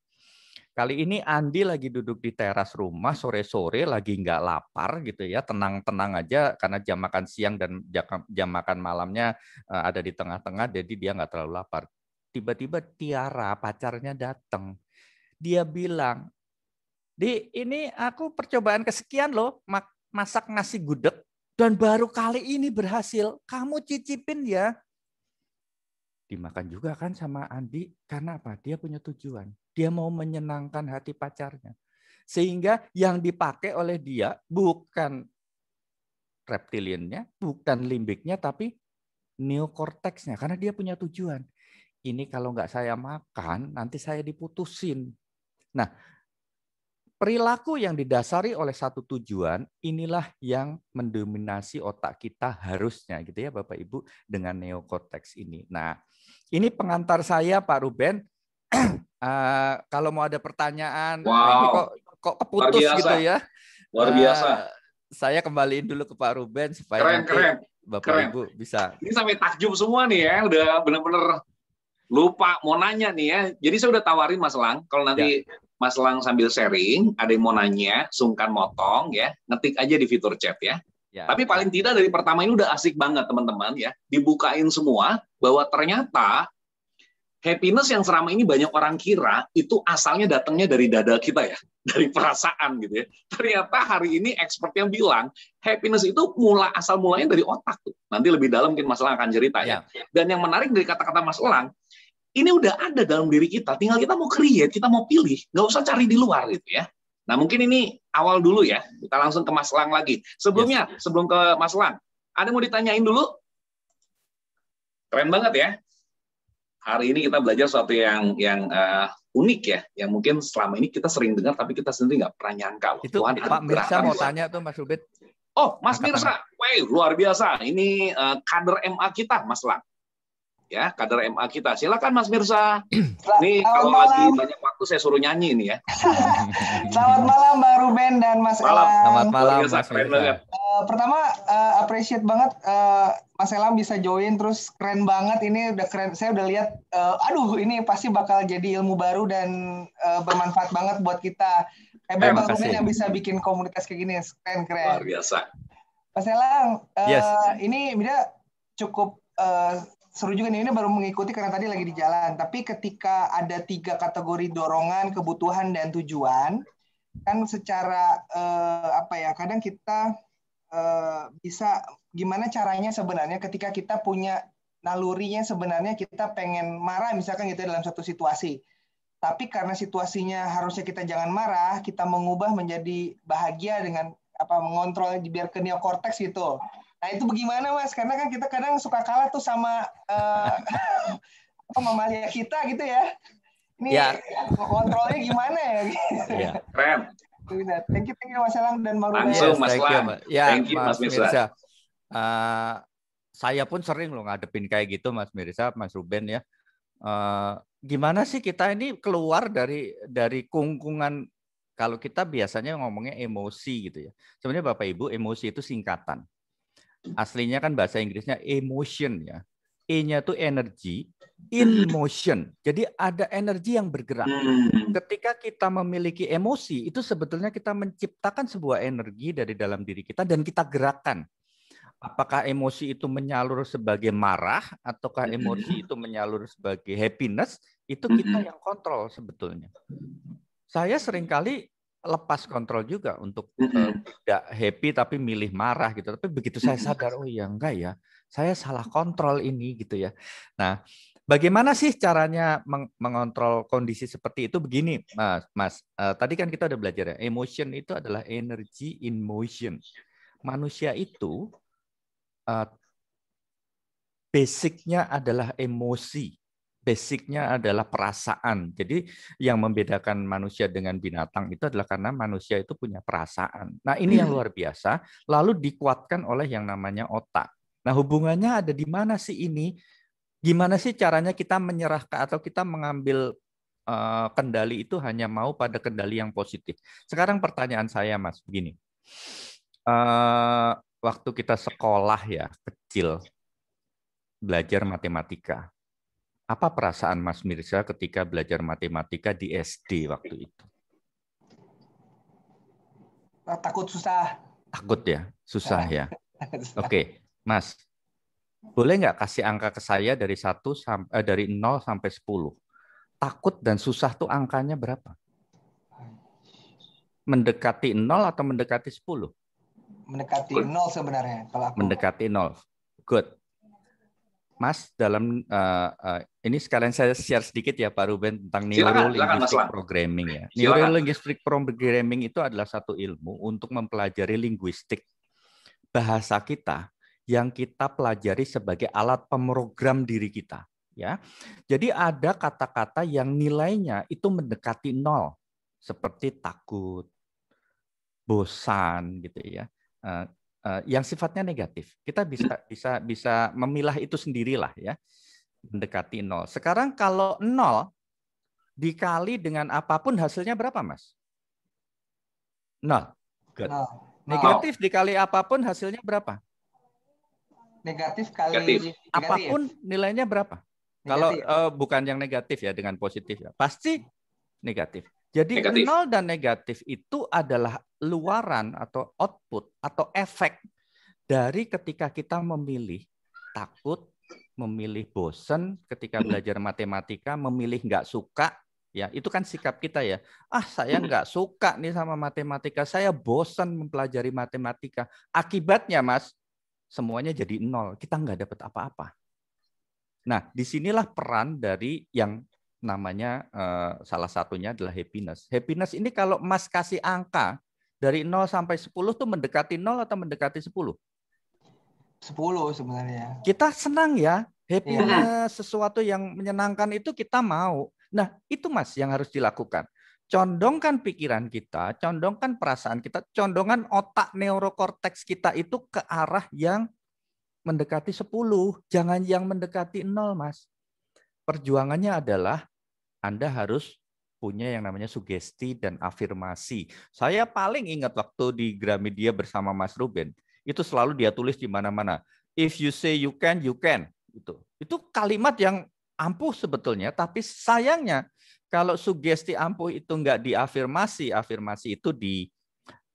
Speaker 2: Kali ini Andi lagi duduk di teras rumah sore-sore lagi nggak lapar gitu ya, tenang-tenang aja karena jam makan siang dan jam makan malamnya eh, ada di tengah-tengah, jadi dia nggak terlalu lapar. Tiba-tiba Tiara pacarnya datang, dia bilang, di ini aku percobaan kesekian loh masak nasi gudeg dan baru kali ini berhasil. Kamu cicipin ya dimakan juga kan sama Andi karena apa? Dia punya tujuan. Dia mau menyenangkan hati pacarnya. Sehingga yang dipakai oleh dia bukan reptiliannya, bukan limbiknya, tapi neokorteksnya. Karena dia punya tujuan. Ini kalau nggak saya makan, nanti saya diputusin. Nah, perilaku yang didasari oleh satu tujuan inilah yang mendominasi otak kita harusnya gitu ya Bapak Ibu dengan neokorteks ini. Nah, ini pengantar saya Pak Ruben. uh, kalau mau ada pertanyaan, nah, wow. kok
Speaker 3: kok keputus gitu ya.
Speaker 1: Luar biasa. Uh,
Speaker 2: saya kembaliin dulu ke Pak Ruben supaya keren, nanti keren. Bapak keren. Ibu
Speaker 1: bisa. Ini sampai takjub semua nih ya, udah benar-benar lupa mau nanya nih ya. Jadi saya udah tawarin Mas Lang, kalau nanti ya. Mas Lang sambil sharing, ada yang mau nanya, sungkan motong ya, ngetik aja di fitur chat ya. Ya. Tapi paling tidak dari pertama ini udah asik banget teman-teman ya. Dibukain semua bahwa ternyata happiness yang selama ini banyak orang kira itu asalnya datangnya dari dada kita ya, dari perasaan gitu ya. Ternyata hari ini expert yang bilang happiness itu mula asal mulanya dari otak tuh. Nanti lebih dalam mungkin Mas Elang akan cerita ya. ya. Dan yang menarik dari kata-kata Mas Elang, ini udah ada dalam diri kita, tinggal kita mau create, kita mau pilih, nggak usah cari di luar gitu ya. Nah, mungkin ini awal dulu ya. Kita langsung ke Mas Lang lagi. Sebelumnya, yes. sebelum ke Mas Lang, ada mau ditanyain dulu? Keren banget ya. Hari ini kita belajar sesuatu yang yang uh, unik ya, yang mungkin selama ini kita sering dengar tapi kita sendiri nggak pernah nyangka. Wah, Itu Tuhan, Pak Mirsa mau tanya tuh Mas Ubed. Oh, Mas Mirsa, luar biasa. Ini uh, kader MA kita, Mas Lang ya kader MA kita. Silakan Mas Mirsa. Nih kalau malam. lagi banyak waktu saya suruh nyanyi ini ya.
Speaker 3: Selamat malam Mbak Ruben dan Mas malam.
Speaker 1: Selamat malam Mas Mirsa. Uh,
Speaker 3: eh, pertama uh, appreciate banget uh, Mas Elam bisa join terus keren banget ini udah keren. Saya udah lihat uh, aduh ini pasti bakal jadi ilmu baru dan uh, bermanfaat banget buat kita. Hebat eh, banget yang bisa bikin komunitas kayak gini. Keren-keren. Luar biasa. Mas Elam, uh, yes. ini beda cukup uh, seru juga nih ini baru mengikuti karena tadi lagi di jalan tapi ketika ada tiga kategori dorongan kebutuhan dan tujuan kan secara eh, apa ya kadang kita eh, bisa gimana caranya sebenarnya ketika kita punya nalurinya sebenarnya kita pengen marah misalkan gitu dalam satu situasi tapi karena situasinya harusnya kita jangan marah kita mengubah menjadi bahagia dengan apa mengontrol biar ke neokortex gitu Nah itu bagaimana mas? Karena kan kita kadang suka kalah tuh sama uh, apa mamalia kita gitu ya. Ini ya. kontrolnya gimana ya? ya. Keren. Thank you, thank you Mas Elang dan Bang Langsung yes, Mas Elang. Ya, thank you Mas, mas Mirza.
Speaker 2: Uh, saya pun sering loh ngadepin kayak gitu Mas Mirza, Mas Ruben ya. Uh, gimana sih kita ini keluar dari dari kungkungan kalau kita biasanya ngomongnya emosi gitu ya. Sebenarnya Bapak Ibu, emosi itu singkatan Aslinya kan bahasa Inggrisnya emotion ya. E-nya tuh energi, in hmm. motion. Jadi ada energi yang bergerak. Hmm. Ketika kita memiliki emosi, itu sebetulnya kita menciptakan sebuah energi dari dalam diri kita dan kita gerakan. Apakah emosi itu menyalur sebagai marah ataukah hmm. emosi itu menyalur sebagai happiness, itu kita yang kontrol sebetulnya. Saya seringkali lepas kontrol juga untuk mm -hmm. uh, eh, tidak happy tapi milih marah gitu. Tapi begitu saya sadar, oh ya enggak ya, saya salah kontrol ini gitu ya. Nah, bagaimana sih caranya meng mengontrol kondisi seperti itu? Begini, Mas, Mas, uh, tadi kan kita udah belajar ya, emotion itu adalah energy in motion. Manusia itu uh, basicnya adalah emosi basicnya adalah perasaan. Jadi yang membedakan manusia dengan binatang itu adalah karena manusia itu punya perasaan. Nah ini yang luar biasa, lalu dikuatkan oleh yang namanya otak. Nah hubungannya ada di mana sih ini? Gimana sih caranya kita menyerahkan atau kita mengambil eh, kendali itu hanya mau pada kendali yang positif? Sekarang pertanyaan saya mas, begini. Uh, waktu kita sekolah ya kecil belajar matematika apa perasaan Mas Mirza ketika belajar matematika di SD waktu itu?
Speaker 3: Takut susah.
Speaker 2: Takut ya, susah ya. Oke, okay. Mas, boleh nggak kasih angka ke saya dari satu eh, sampai dari 0 sampai 10? Takut dan susah tuh angkanya berapa? Mendekati 0 atau mendekati 10?
Speaker 3: Mendekati 0 sebenarnya kalau aku.
Speaker 2: Mendekati 0. Good. Mas dalam uh, uh, ini sekalian saya share sedikit ya Pak Ruben tentang neuro linguistik programming ya. Neuro linguistik programming itu adalah satu ilmu untuk mempelajari linguistik bahasa kita yang kita pelajari sebagai alat pemrogram diri kita ya. Jadi ada kata-kata yang nilainya itu mendekati nol seperti takut, bosan gitu ya. Uh, Eh, yang sifatnya negatif. Kita bisa bisa bisa memilah itu sendirilah ya mendekati nol. Sekarang kalau nol dikali dengan apapun hasilnya berapa mas? Nol. Good. Negatif dikali apapun hasilnya berapa?
Speaker 3: Negatif kali negatif. apapun
Speaker 2: nilainya berapa? Negatif. Kalau uh, eh, bukan yang negatif ya dengan positif ya pasti negatif. Jadi negatif. nol dan negatif itu adalah luaran atau output atau efek dari ketika kita memilih takut, memilih bosen, ketika belajar matematika, memilih nggak suka, ya itu kan sikap kita ya. Ah saya nggak suka nih sama matematika, saya bosen mempelajari matematika. Akibatnya mas, semuanya jadi nol, kita nggak dapat apa-apa. Nah disinilah peran dari yang namanya eh, salah satunya adalah happiness. Happiness ini kalau Mas kasih angka dari 0 sampai 10 tuh mendekati 0 atau mendekati 10? 10 sebenarnya. Kita senang ya, iya. happiness, ya. sesuatu yang menyenangkan itu kita mau. Nah, itu Mas yang harus dilakukan. Condongkan pikiran kita, condongkan perasaan kita, condongan otak neurokorteks kita itu ke arah yang mendekati 10, jangan yang mendekati 0, Mas perjuangannya adalah anda harus punya yang namanya sugesti dan afirmasi. Saya paling ingat waktu di Gramedia bersama Mas Ruben, itu selalu dia tulis di mana-mana. If you say you can, you can. Itu. Itu kalimat yang ampuh sebetulnya, tapi sayangnya kalau sugesti ampuh itu nggak diafirmasi, afirmasi itu di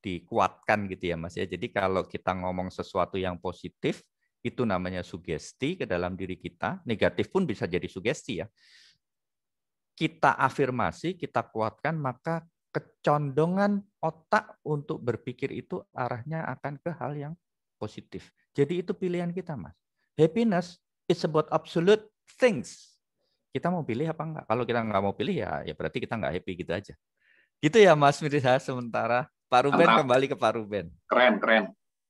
Speaker 2: dikuatkan gitu ya Mas ya. Jadi kalau kita ngomong sesuatu yang positif, itu namanya sugesti ke dalam diri kita, negatif pun bisa jadi sugesti ya kita afirmasi, kita kuatkan, maka kecondongan otak untuk berpikir itu arahnya akan ke hal yang positif. Jadi itu pilihan kita, Mas. Happiness is about absolute things. Kita mau pilih apa enggak? Kalau kita enggak mau pilih ya ya berarti kita enggak happy gitu aja. Gitu ya Mas Mirza sementara Pak Ruben Entah. kembali ke Pak
Speaker 1: Ruben. Keren, keren.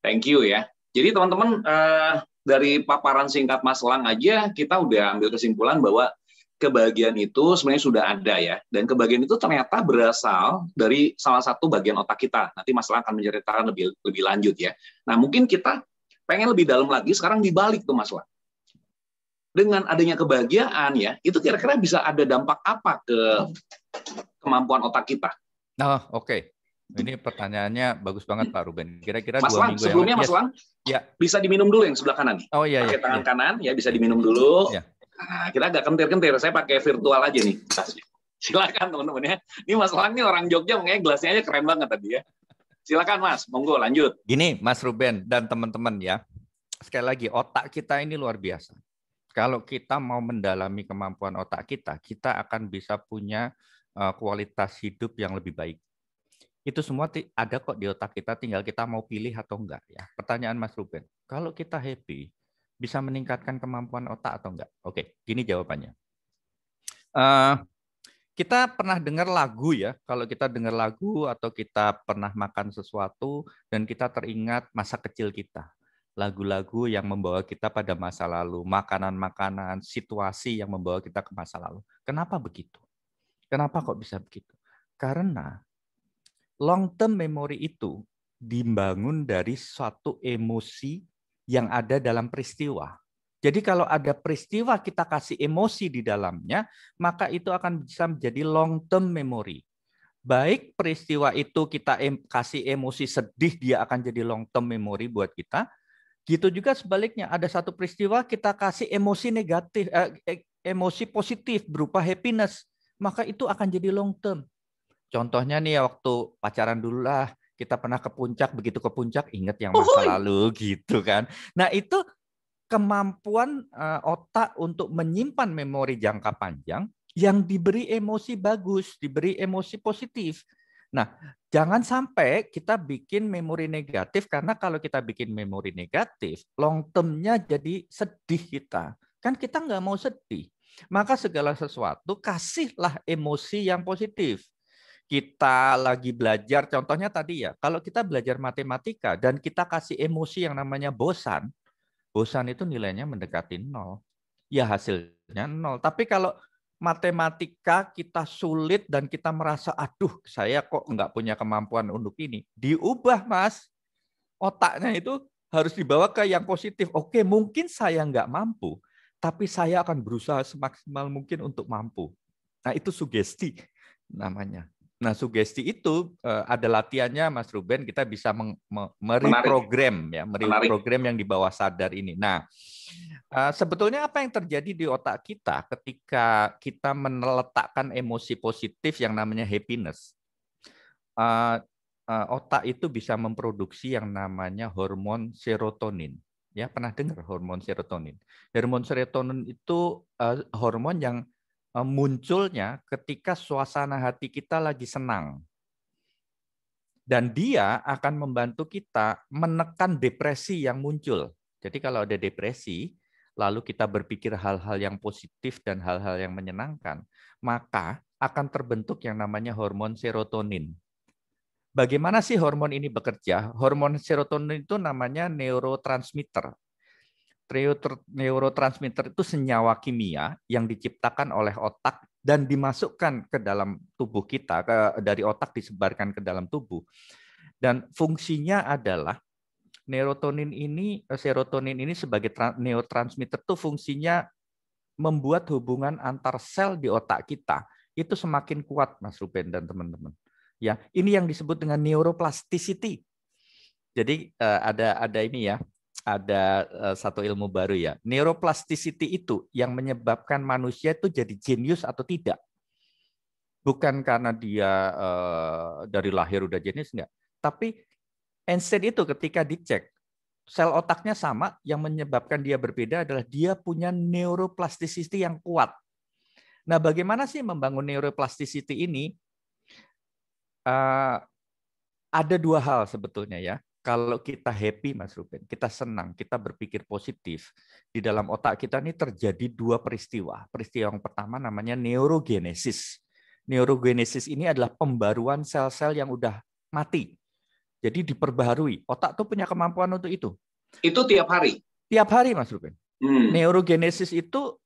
Speaker 1: Thank you ya. Jadi teman-teman eh, dari paparan singkat Mas Lang aja kita udah ambil kesimpulan bahwa kebahagiaan itu sebenarnya sudah ada ya. Dan kebahagiaan itu ternyata berasal dari salah satu bagian otak kita. Nanti masalah akan menceritakan lebih lebih lanjut ya. Nah mungkin kita pengen lebih dalam lagi sekarang dibalik tuh masalah. Dengan adanya kebahagiaan ya, itu kira-kira bisa ada dampak apa ke kemampuan otak kita?
Speaker 2: Nah, oh, oke. Okay. Ini pertanyaannya bagus banget
Speaker 1: Pak Ruben. Kira-kira Mas Lang, sebelumnya yang... Mas yes. Lang, ya. bisa diminum dulu yang sebelah kanan. Oh iya. iya. Pakai iya, tangan iya. kanan ya bisa diminum dulu. Iya Ah, kita agak kentir-kentir. Saya pakai virtual aja nih Silakan teman-teman ya. Ini Mas Lang nih orang Jogja makanya gelasnya aja keren banget tadi ya. Silakan Mas, monggo lanjut.
Speaker 2: Gini Mas Ruben dan teman-teman ya. Sekali lagi otak kita ini luar biasa. Kalau kita mau mendalami kemampuan otak kita, kita akan bisa punya eh, kualitas hidup yang lebih baik. Itu semua ada kok di otak kita, tinggal kita mau pilih atau enggak ya. Pertanyaan Mas Ruben, kalau kita happy, bisa meningkatkan kemampuan otak atau enggak? Oke, gini jawabannya. Uh, kita pernah dengar lagu ya, kalau kita dengar lagu atau kita pernah makan sesuatu dan kita teringat masa kecil kita, lagu-lagu yang membawa kita pada masa lalu, makanan-makanan, situasi yang membawa kita ke masa lalu. Kenapa begitu? Kenapa kok bisa begitu? Karena long term memory itu dibangun dari suatu emosi yang ada dalam peristiwa. Jadi kalau ada peristiwa kita kasih emosi di dalamnya, maka itu akan bisa menjadi long term memory. Baik peristiwa itu kita em kasih emosi sedih, dia akan jadi long term memory buat kita. Gitu juga sebaliknya, ada satu peristiwa kita kasih emosi negatif, eh, eh emosi positif berupa happiness, maka itu akan jadi long term. Contohnya nih waktu pacaran dulu lah, kita pernah ke puncak, begitu ke puncak ingat yang masa Uhuy. lalu gitu kan. Nah, itu kemampuan uh, otak untuk menyimpan memori jangka panjang yang diberi emosi bagus, diberi emosi positif. Nah, jangan sampai kita bikin memori negatif karena kalau kita bikin memori negatif, long termnya jadi sedih kita. Kan kita nggak mau sedih. Maka segala sesuatu kasihlah emosi yang positif kita lagi belajar, contohnya tadi ya, kalau kita belajar matematika dan kita kasih emosi yang namanya bosan, bosan itu nilainya mendekati nol. Ya hasilnya nol. Tapi kalau matematika kita sulit dan kita merasa, aduh saya kok nggak punya kemampuan untuk ini. Diubah mas, otaknya itu harus dibawa ke yang positif. Oke mungkin saya nggak mampu, tapi saya akan berusaha semaksimal mungkin untuk mampu. Nah itu sugesti namanya. Nah, sugesti itu uh, ada latihannya, Mas Ruben. Kita bisa meng, me, mereprogram ya, mereprogram yang di bawah sadar ini. Nah, uh, sebetulnya apa yang terjadi di otak kita ketika kita meletakkan emosi positif yang namanya happiness? Uh, uh, otak itu bisa memproduksi yang namanya hormon serotonin. Ya, pernah dengar hormon serotonin? Hormon serotonin itu uh, hormon yang Eh, munculnya ketika suasana hati kita lagi senang. Dan dia akan membantu kita menekan depresi yang muncul. Jadi kalau ada depresi, lalu kita berpikir hal-hal yang positif dan hal-hal yang menyenangkan, maka akan terbentuk yang namanya hormon serotonin. Bagaimana sih hormon ini bekerja? Hormon serotonin itu namanya neurotransmitter neurotransmitter itu senyawa kimia yang diciptakan oleh otak dan dimasukkan ke dalam tubuh kita ke, dari otak disebarkan ke dalam tubuh dan fungsinya adalah neurotonin ini eh, serotonin ini sebagai neurotransmitter itu fungsinya membuat hubungan antar sel di otak kita itu semakin kuat Mas Ruben dan teman-teman ya ini yang disebut dengan neuroplasticity jadi eh, ada ada ini ya ada eh, satu ilmu baru ya. Neuroplasticity itu yang menyebabkan manusia itu jadi jenius atau tidak. Bukan karena dia eh, dari lahir udah jenius enggak, tapi Einstein itu ketika dicek sel otaknya sama, yang menyebabkan dia berbeda adalah dia punya neuroplasticity yang kuat. Nah, bagaimana sih membangun neuroplasticity ini? Uh, ada dua hal sebetulnya ya kalau kita happy Mas Ruben, kita senang, kita berpikir positif, di dalam otak kita ini terjadi dua peristiwa. Peristiwa yang pertama namanya neurogenesis. Neurogenesis ini adalah pembaruan sel-sel yang udah mati. Jadi diperbaharui. Otak tuh punya kemampuan untuk itu. Itu tiap hari? Tiap hari Mas Ruben. Hmm. Neurogenesis itu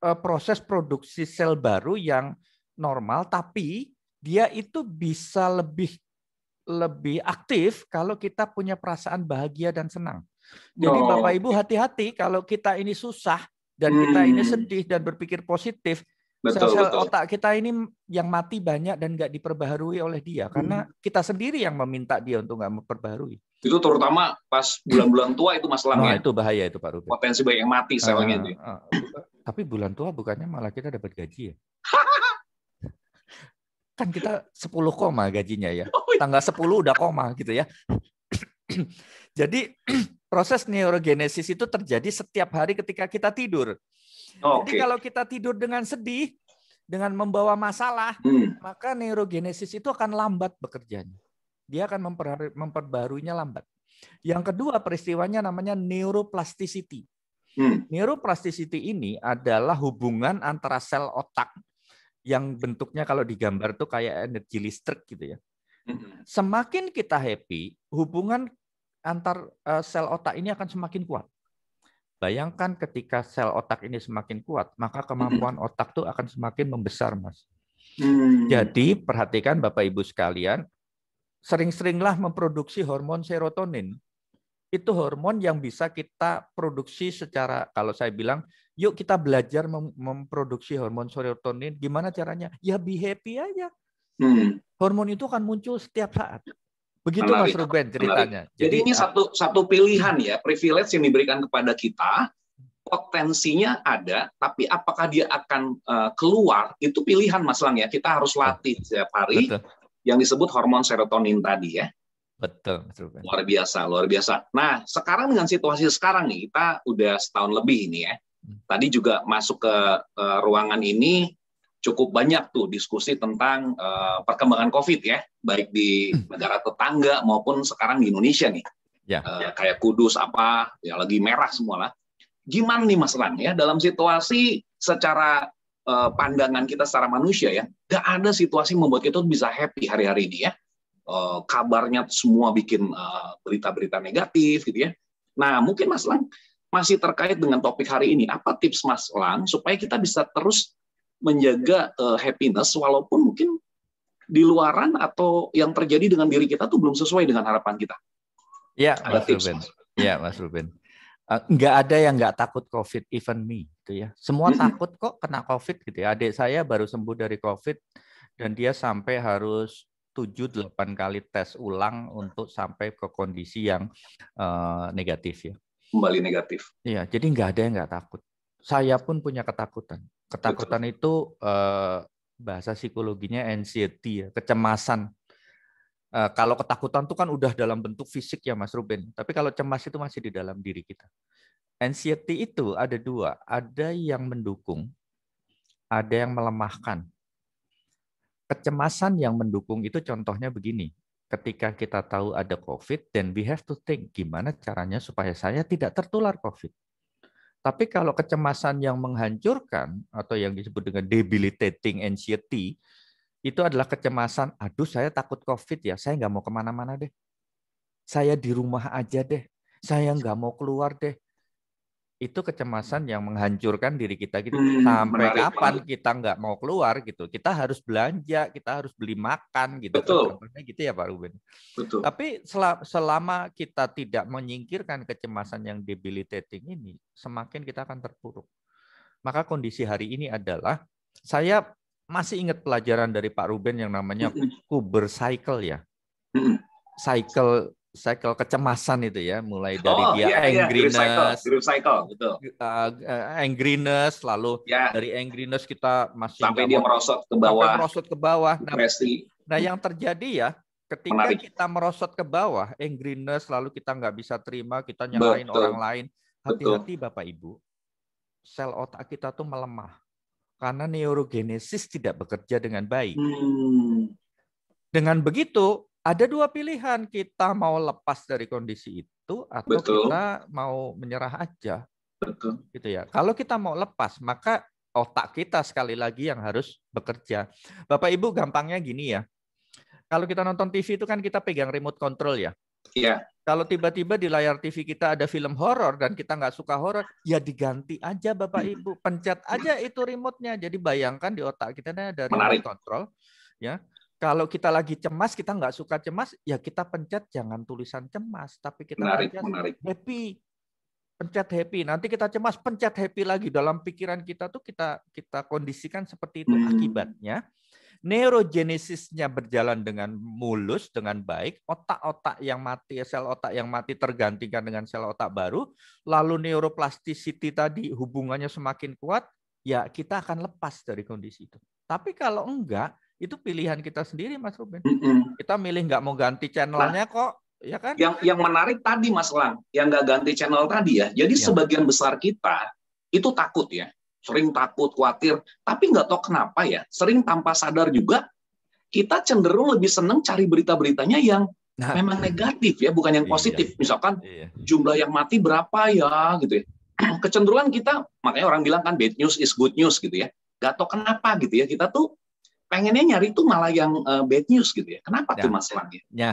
Speaker 2: eh, proses produksi sel baru yang normal, tapi dia itu bisa lebih lebih aktif kalau kita punya perasaan bahagia dan senang. Jadi no. Bapak Ibu hati-hati kalau kita ini susah dan hmm. kita ini sedih dan berpikir positif, sel-sel otak kita ini yang mati banyak dan nggak diperbaharui oleh dia karena hmm. kita sendiri yang meminta dia untuk nggak memperbaharui
Speaker 1: itu terutama pas bulan-bulan tua itu masalahnya nah, itu bahaya itu Pak Ruben potensi banyak mati ah, selnya uh,
Speaker 2: ah, itu uh, tapi bulan tua bukannya malah kita dapat gaji ya kan kita 10 koma gajinya ya tanggal 10 udah koma gitu ya. Jadi proses neurogenesis itu terjadi setiap hari ketika kita tidur. Oh, Jadi okay. kalau kita tidur dengan sedih, dengan membawa masalah, hmm. maka neurogenesis itu akan lambat bekerjanya. Dia akan memperbarunya memperbaruinya lambat. Yang kedua peristiwanya namanya neuroplasticity. Hmm. Neuroplasticity ini adalah hubungan antara sel otak yang bentuknya kalau digambar tuh kayak energi listrik gitu ya. Semakin kita happy, hubungan antar eh, sel otak ini akan semakin kuat. Bayangkan ketika sel otak ini semakin kuat, maka kemampuan otak itu akan semakin membesar, Mas.
Speaker 1: Mm. Jadi
Speaker 2: perhatikan Bapak Ibu sekalian, sering-seringlah memproduksi hormon serotonin. Itu hormon yang bisa kita produksi secara kalau saya bilang, yuk kita belajar memproduksi hormon serotonin. Gimana caranya? Ya be happy aja. Hmm. Hormon itu akan muncul setiap saat. Begitu menarik, Mas Ruben ceritanya.
Speaker 1: Jadi, Jadi ini eh, satu satu pilihan ya, privilege yang diberikan kepada kita, potensinya ada, tapi apakah dia akan uh, keluar itu pilihan Mas Lang ya. Kita harus latih setiap hari Betul. yang disebut hormon serotonin tadi ya. Betul, Mas Ruben. Luar biasa, luar biasa. Nah, sekarang dengan situasi sekarang nih, kita udah setahun lebih ini ya. Hmm. Tadi juga masuk ke uh, ruangan ini cukup banyak tuh diskusi tentang uh, perkembangan COVID ya, baik di hmm. negara tetangga maupun sekarang di Indonesia nih. Ya. Uh, kayak Kudus apa, ya lagi merah semua lah. Gimana nih Mas Ran ya dalam situasi secara uh, pandangan kita secara manusia ya, gak ada situasi membuat kita bisa happy hari-hari ini ya. Uh, kabarnya semua bikin berita-berita uh, negatif gitu ya. Nah mungkin Mas Lang masih terkait dengan topik hari ini, apa tips Mas Lang supaya kita bisa terus menjaga uh, happiness walaupun mungkin di luaran atau yang terjadi dengan diri kita tuh belum sesuai dengan harapan kita.
Speaker 2: Iya, Mas Ruben. Iya, Mas Ruben. Uh, ada yang enggak takut COVID, even me, gitu ya. Semua mm-hmm. takut kok kena COVID, gitu ya. Adik saya baru sembuh dari COVID dan dia sampai harus 7-8 kali tes ulang untuk sampai ke kondisi yang uh, negatif ya. Kembali negatif. Iya, jadi enggak ada yang enggak takut. Saya pun punya ketakutan. Ketakutan itu uh, bahasa psikologinya anxiety ya, kecemasan. Uh, kalau ketakutan itu kan udah dalam bentuk fisik ya Mas Ruben, tapi kalau cemas itu masih di dalam diri kita. Anxiety itu ada dua, ada yang mendukung, ada yang melemahkan. Kecemasan yang mendukung itu contohnya begini, ketika kita tahu ada COVID, then we have to think gimana caranya supaya saya tidak tertular COVID. Tapi kalau kecemasan yang menghancurkan atau yang disebut dengan debilitating anxiety itu adalah kecemasan, aduh saya takut COVID ya, saya nggak mau kemana-mana deh. Saya di rumah aja deh, saya nggak mau keluar deh itu kecemasan yang menghancurkan diri kita gitu hmm, sampai menarik, kapan menarik. kita nggak mau keluar gitu kita harus belanja kita harus beli makan gitu betul gitu ya Pak Ruben betul tapi selama kita tidak menyingkirkan kecemasan yang debilitating ini semakin kita akan terpuruk maka kondisi hari ini adalah saya masih ingat pelajaran dari Pak Ruben yang namanya Kuber cycle ya cycle cycle kecemasan itu ya, mulai dari oh, dia yeah, iya, iya, angriness, yeah, Grief cycle, grief
Speaker 1: cycle, betul. Uh,
Speaker 2: angriness, lalu yeah. dari angriness kita masih sampai dia merosot ke bawah, sampai merosot ke bawah. Nah, nah yang terjadi ya, ketika Menarik. kita merosot ke bawah, angriness, lalu kita nggak bisa terima, kita nyalain betul. orang lain, hati-hati bapak ibu, sel otak kita tuh melemah karena neurogenesis tidak bekerja dengan baik. Hmm. Dengan begitu ada dua pilihan kita mau lepas dari kondisi itu atau Betul. kita mau menyerah aja. Betul. Gitu ya. Kalau kita mau lepas maka otak kita sekali lagi yang harus bekerja. Bapak Ibu gampangnya gini ya. Kalau kita nonton TV itu kan kita pegang remote control ya. Iya. Kalau tiba-tiba di layar TV kita ada film horor dan kita nggak suka horor, ya diganti aja Bapak Ibu, pencet aja itu remote-nya. Jadi bayangkan di otak kita ada remote Menarik. control ya kalau kita lagi cemas, kita nggak suka cemas, ya kita pencet jangan tulisan cemas, tapi kita menarik, pencet menarik. happy. Pencet happy. Nanti kita cemas, pencet happy lagi dalam pikiran kita tuh kita kita kondisikan seperti itu. Hmm. Akibatnya neurogenesisnya berjalan dengan mulus dengan baik, otak-otak yang mati, sel otak yang mati tergantikan dengan sel otak baru, lalu neuroplasticity tadi hubungannya semakin kuat, ya kita akan lepas dari kondisi itu. Tapi kalau enggak, itu
Speaker 1: pilihan kita
Speaker 2: sendiri Mas Ruben. Mm
Speaker 1: -mm. Kita milih nggak mau ganti channelnya
Speaker 2: nah, kok, ya kan? Yang
Speaker 1: yang menarik tadi Mas Lang, yang nggak ganti channel tadi ya. Jadi ya. sebagian besar kita itu takut ya, sering takut, khawatir, tapi nggak tahu kenapa ya, sering tanpa sadar juga kita cenderung lebih seneng cari berita-beritanya yang nah, memang negatif ya, bukan yang iya. positif. iya. Misalkan iya, jumlah yang mati berapa ya gitu ya. Kecenderungan kita, makanya orang bilang kan bad news is good news gitu ya. Gak tau kenapa gitu ya, kita tuh pengennya nyari tuh malah yang uh, bad news gitu ya. Kenapa ya. tuh masalahnya? Ya.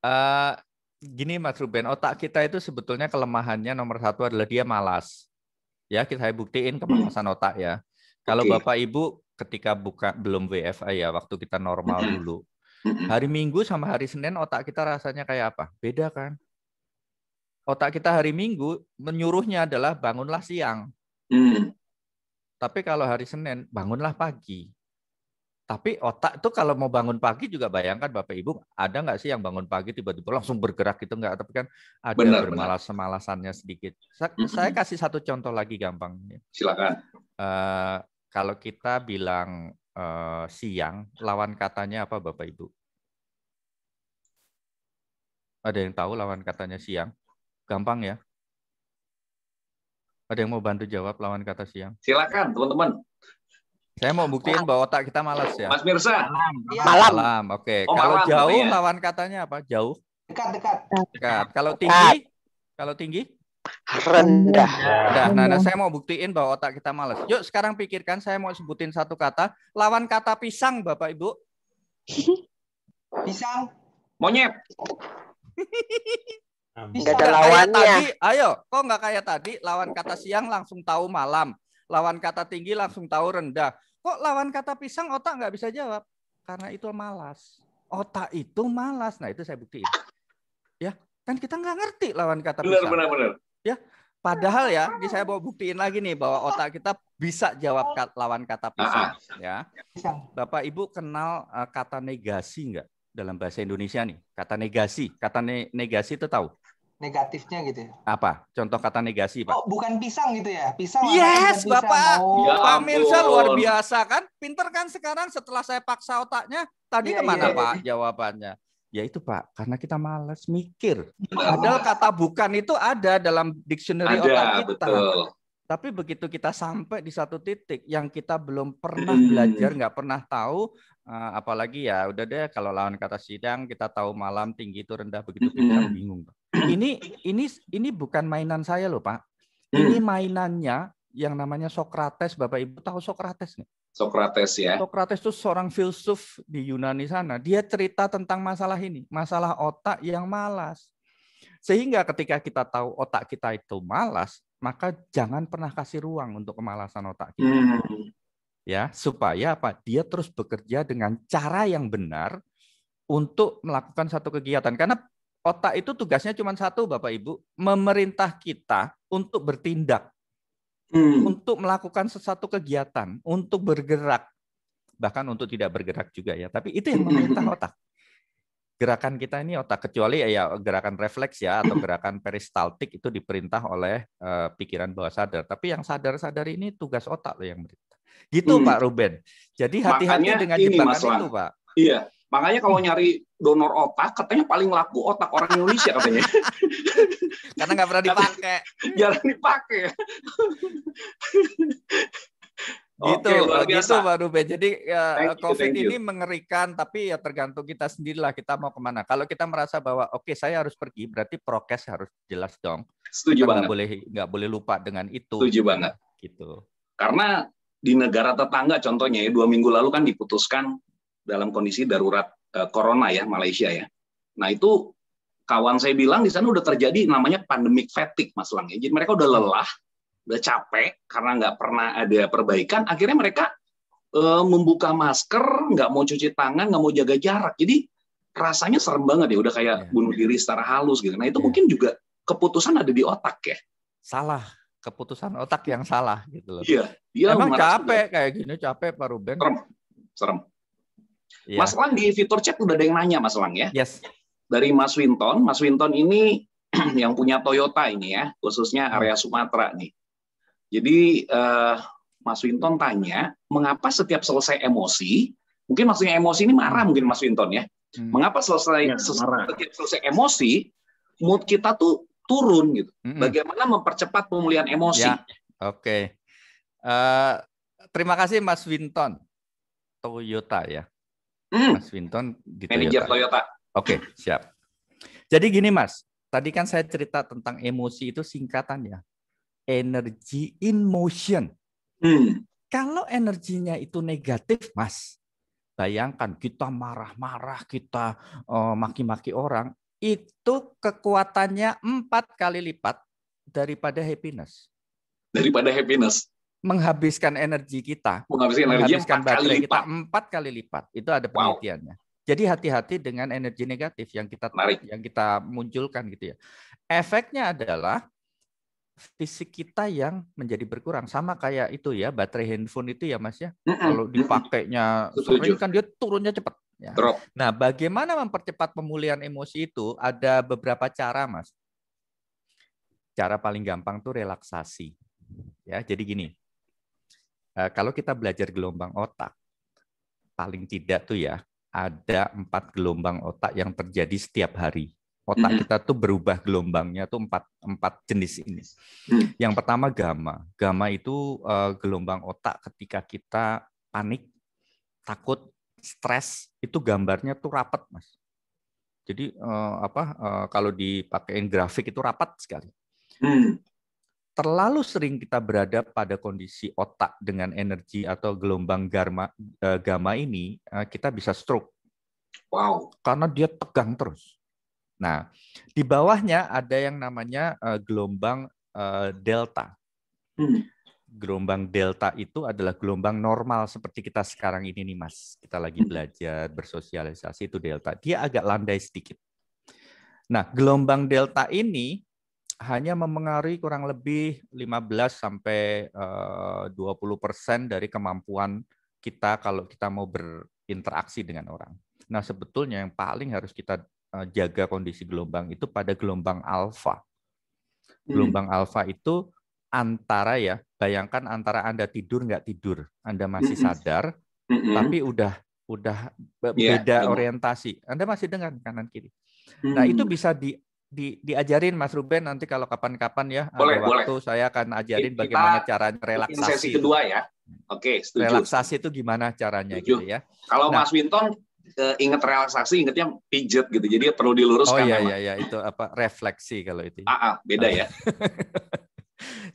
Speaker 1: Uh,
Speaker 2: gini Mas Ruben, otak kita itu sebetulnya kelemahannya nomor satu adalah dia malas. Ya, kita buktiin kemalasan hmm. otak ya. Kalau okay. Bapak Ibu ketika buka belum WFA ya, waktu kita normal hmm. dulu. Hmm. Hari Minggu sama hari Senin otak kita rasanya kayak apa? Beda kan? Otak kita hari Minggu menyuruhnya adalah bangunlah siang. Hmm. Tapi kalau hari Senin bangunlah pagi. Tapi otak itu kalau mau bangun pagi juga bayangkan Bapak Ibu, ada nggak sih yang bangun pagi tiba-tiba langsung bergerak gitu nggak? Tapi kan ada benar, bermalas-malasannya sedikit. Sa mm -hmm. Saya kasih satu contoh lagi gampang. Ya. Silakan. Uh, kalau kita bilang uh, siang, lawan katanya apa Bapak Ibu? Ada yang tahu lawan katanya siang? Gampang ya? Ada yang mau bantu jawab lawan kata siang? Silakan teman-teman. Saya mau buktiin bahwa otak kita malas ya. Mas Mirsa. Malam. Iya. Malam. Oke. Okay. Oh, Kalau malam, jauh ya? lawan katanya apa? Jauh. Dekat-dekat. Dekat. Kalau tinggi? Kalau tinggi? rendah. Nah, nah, nah, saya mau buktiin bahwa otak kita malas. Yuk sekarang pikirkan saya mau sebutin satu kata. Lawan kata pisang, Bapak Ibu. Pisang.
Speaker 1: Monyet. Enggak ada lawannya. Tadi,
Speaker 2: ayo, kok nggak kayak tadi lawan kata siang langsung tahu malam. Lawan kata tinggi langsung tahu rendah. Kok lawan kata pisang otak nggak bisa jawab? Karena itu malas. Otak itu malas. Nah itu saya buktiin. Ya kan kita nggak ngerti lawan kata benar, pisang. Benar benar Ya padahal ya ini saya mau buktiin lagi nih bahwa otak kita bisa jawab lawan kata ah, ah. pisang. Ya Bapak Ibu kenal eh, kata negasi nggak dalam bahasa Indonesia nih? Kata negasi. Kata negasi itu tahu?
Speaker 3: negatifnya gitu ya.
Speaker 2: Apa? Contoh kata negasi, Pak. Oh,
Speaker 3: bukan pisang gitu ya. Pisang. Yes, pisang. Bapak. Oh. Ya, Pak Mirsa luar biasa kan? Pinter kan sekarang setelah saya paksa
Speaker 2: otaknya. Tadi ya, kemana, ya, Pak, ya. jawabannya? Ya itu, Pak. Karena kita males mikir. Iya. Padahal kata bukan itu ada dalam dictionary ada, otak kita. Betul. Tapi begitu kita sampai di satu titik yang kita belum pernah hmm. belajar, nggak pernah tahu, Eh, apalagi ya udah deh kalau lawan kata sidang kita tahu malam tinggi itu rendah begitu kita bingung ini ini ini bukan mainan saya loh pak ini mainannya yang namanya Sokrates bapak ibu tahu Sokrates nggak
Speaker 1: Sokrates ya
Speaker 2: Sokrates itu seorang filsuf di Yunani sana dia cerita tentang masalah ini masalah otak yang malas sehingga ketika kita tahu otak kita itu malas maka jangan pernah kasih ruang untuk kemalasan otak kita. Hmm ya supaya apa dia terus bekerja dengan cara yang benar untuk melakukan satu kegiatan karena otak itu tugasnya cuma satu Bapak Ibu memerintah kita untuk bertindak hmm. untuk melakukan sesuatu kegiatan untuk bergerak bahkan untuk tidak bergerak juga ya tapi itu yang memerintah hmm. otak gerakan kita ini otak kecuali ya, ya gerakan refleks ya atau gerakan peristaltik itu diperintah oleh uh, pikiran bawah sadar tapi yang sadar-sadar ini tugas otak loh yang Gitu hmm. Pak Ruben. Jadi hati-hati dengan jebakan itu
Speaker 1: Pak. Iya, Makanya kalau nyari donor otak, katanya paling laku otak orang Indonesia katanya. Karena nggak pernah dipakai.
Speaker 3: Jarang dipakai.
Speaker 2: gitu, Oke, gitu Pak Ruben. Jadi ya, COVID you, ini mengerikan, tapi ya tergantung kita sendirilah kita mau kemana. Kalau kita merasa bahwa oke okay, saya harus pergi, berarti prokes harus jelas dong. Setuju kita banget. Nggak boleh nggak boleh lupa dengan itu. Setuju banget.
Speaker 1: Gitu. Karena di negara tetangga contohnya ya dua minggu lalu kan diputuskan dalam kondisi darurat e, corona ya Malaysia ya. Nah itu kawan saya bilang di sana udah terjadi namanya pandemic fatigue Mas Lang ya. Jadi mereka udah lelah, udah capek karena nggak pernah ada perbaikan. Akhirnya mereka eh, membuka masker, nggak mau cuci tangan, nggak mau jaga jarak. Jadi rasanya serem banget ya, udah kayak iya. bunuh diri secara halus gitu. Nah itu ya. mungkin juga keputusan ada di otak ya.
Speaker 2: Salah keputusan otak yang salah
Speaker 1: gitu loh. Iya, dia emang capek kayak gini capek Pak Ruben. Serem, serem. Ya. Mas Lang di fitur chat udah ada yang nanya Mas Lang ya. Yes. Dari Mas Winton, Mas Winton ini yang punya Toyota ini ya, khususnya hmm. area Sumatera nih. Jadi eh, Mas Winton tanya, mengapa setiap selesai emosi, mungkin maksudnya emosi ini marah mungkin Mas Winton ya, hmm. mengapa selesai, ya, marah. selesai emosi mood kita tuh turun gitu. Mm-hmm. Bagaimana mempercepat pemulihan emosi? Ya. Oke. Okay.
Speaker 2: Uh, eh, terima kasih Mas Winton Toyota ya. Mm. Mas Winton di Manager Toyota. Toyota. Oke, okay, siap. Jadi gini Mas, tadi kan saya cerita tentang emosi itu singkatan ya. Energy in motion. Mm. Kalau energinya itu negatif, Mas, bayangkan kita marah-marah, kita uh, maki-maki orang, itu kekuatannya empat kali lipat daripada happiness.
Speaker 1: Daripada happiness.
Speaker 2: Menghabiskan energi kita. Menghabiskan, energi menghabiskan baterai kali kita empat kali lipat. Itu ada penelitiannya. Wow. Jadi hati-hati dengan energi negatif yang kita Menarik. yang kita munculkan gitu ya. Efeknya adalah fisik kita yang menjadi berkurang sama kayak itu ya baterai handphone itu ya Mas ya. Mm -mm. Kalau dipakainya sering kan dia turunnya cepat. Ya. Drop. Nah, bagaimana mempercepat pemulihan emosi itu? Ada beberapa cara, Mas. Cara paling gampang tuh relaksasi. Ya, jadi gini. Eh, kalau kita belajar gelombang otak, paling tidak tuh ya ada empat gelombang otak yang terjadi setiap hari. Otak mm-hmm. kita tuh berubah gelombangnya tuh empat empat jenis ini. Hmm. Yang pertama gamma. Gamma itu eh, gelombang otak ketika kita panik, takut, stres itu gambarnya tuh rapat, Mas. Jadi eh, apa eh, kalau dipakein grafik itu rapat sekali. Hmm. Terlalu sering kita berada pada kondisi otak dengan energi atau gelombang gamma, eh, gamma ini, eh, kita bisa stroke. Wow. Karena dia tegang terus. Nah, di bawahnya ada yang namanya eh, gelombang eh, delta. Hmm gelombang delta itu adalah gelombang normal seperti kita sekarang ini nih Mas. Kita lagi hmm. belajar bersosialisasi itu delta. Dia agak landai sedikit. Nah, gelombang delta ini hanya memengaruhi kurang lebih 15 sampai 20 eh, persen dari kemampuan kita kalau kita mau berinteraksi dengan orang. Nah, sebetulnya yang paling harus kita eh, jaga kondisi gelombang itu pada gelombang alfa. Hmm. Gelombang alfa itu antara ya Bayangkan antara Anda tidur nggak tidur, Anda masih sadar, mm -hmm. tapi udah udah iya, beda yeah. orientasi. Anda masih dengar kanan kiri. Mm. Nah itu bisa di di, diajarin Mas Ruben nanti kalau kapan-kapan ya boleh, ada waktu saya akan ajarin Kita bagaimana cara relaksasi sesi kedua ya
Speaker 1: oke setuju. relaksasi
Speaker 2: itu gimana caranya setuju. gitu ya
Speaker 1: kalau nah, Mas Winton eh, inget relaksasi ingetnya pijet gitu jadi perlu diluruskan oh iya memang. iya,
Speaker 2: iya itu apa refleksi kalau itu ya. ah, ah beda oh, iya.
Speaker 3: ya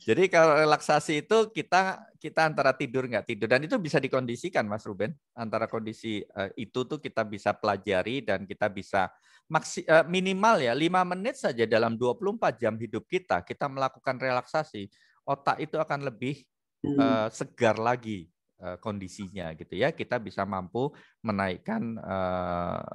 Speaker 2: Jadi kalau relaksasi itu kita kita antara tidur nggak tidur dan itu bisa dikondisikan Mas Ruben antara kondisi eh, itu tuh kita bisa pelajari dan kita bisa maksi, eh, minimal ya lima menit saja dalam 24 jam hidup kita kita melakukan relaksasi otak itu akan lebih uh, segar lagi kondisinya gitu ya kita bisa mampu menaikkan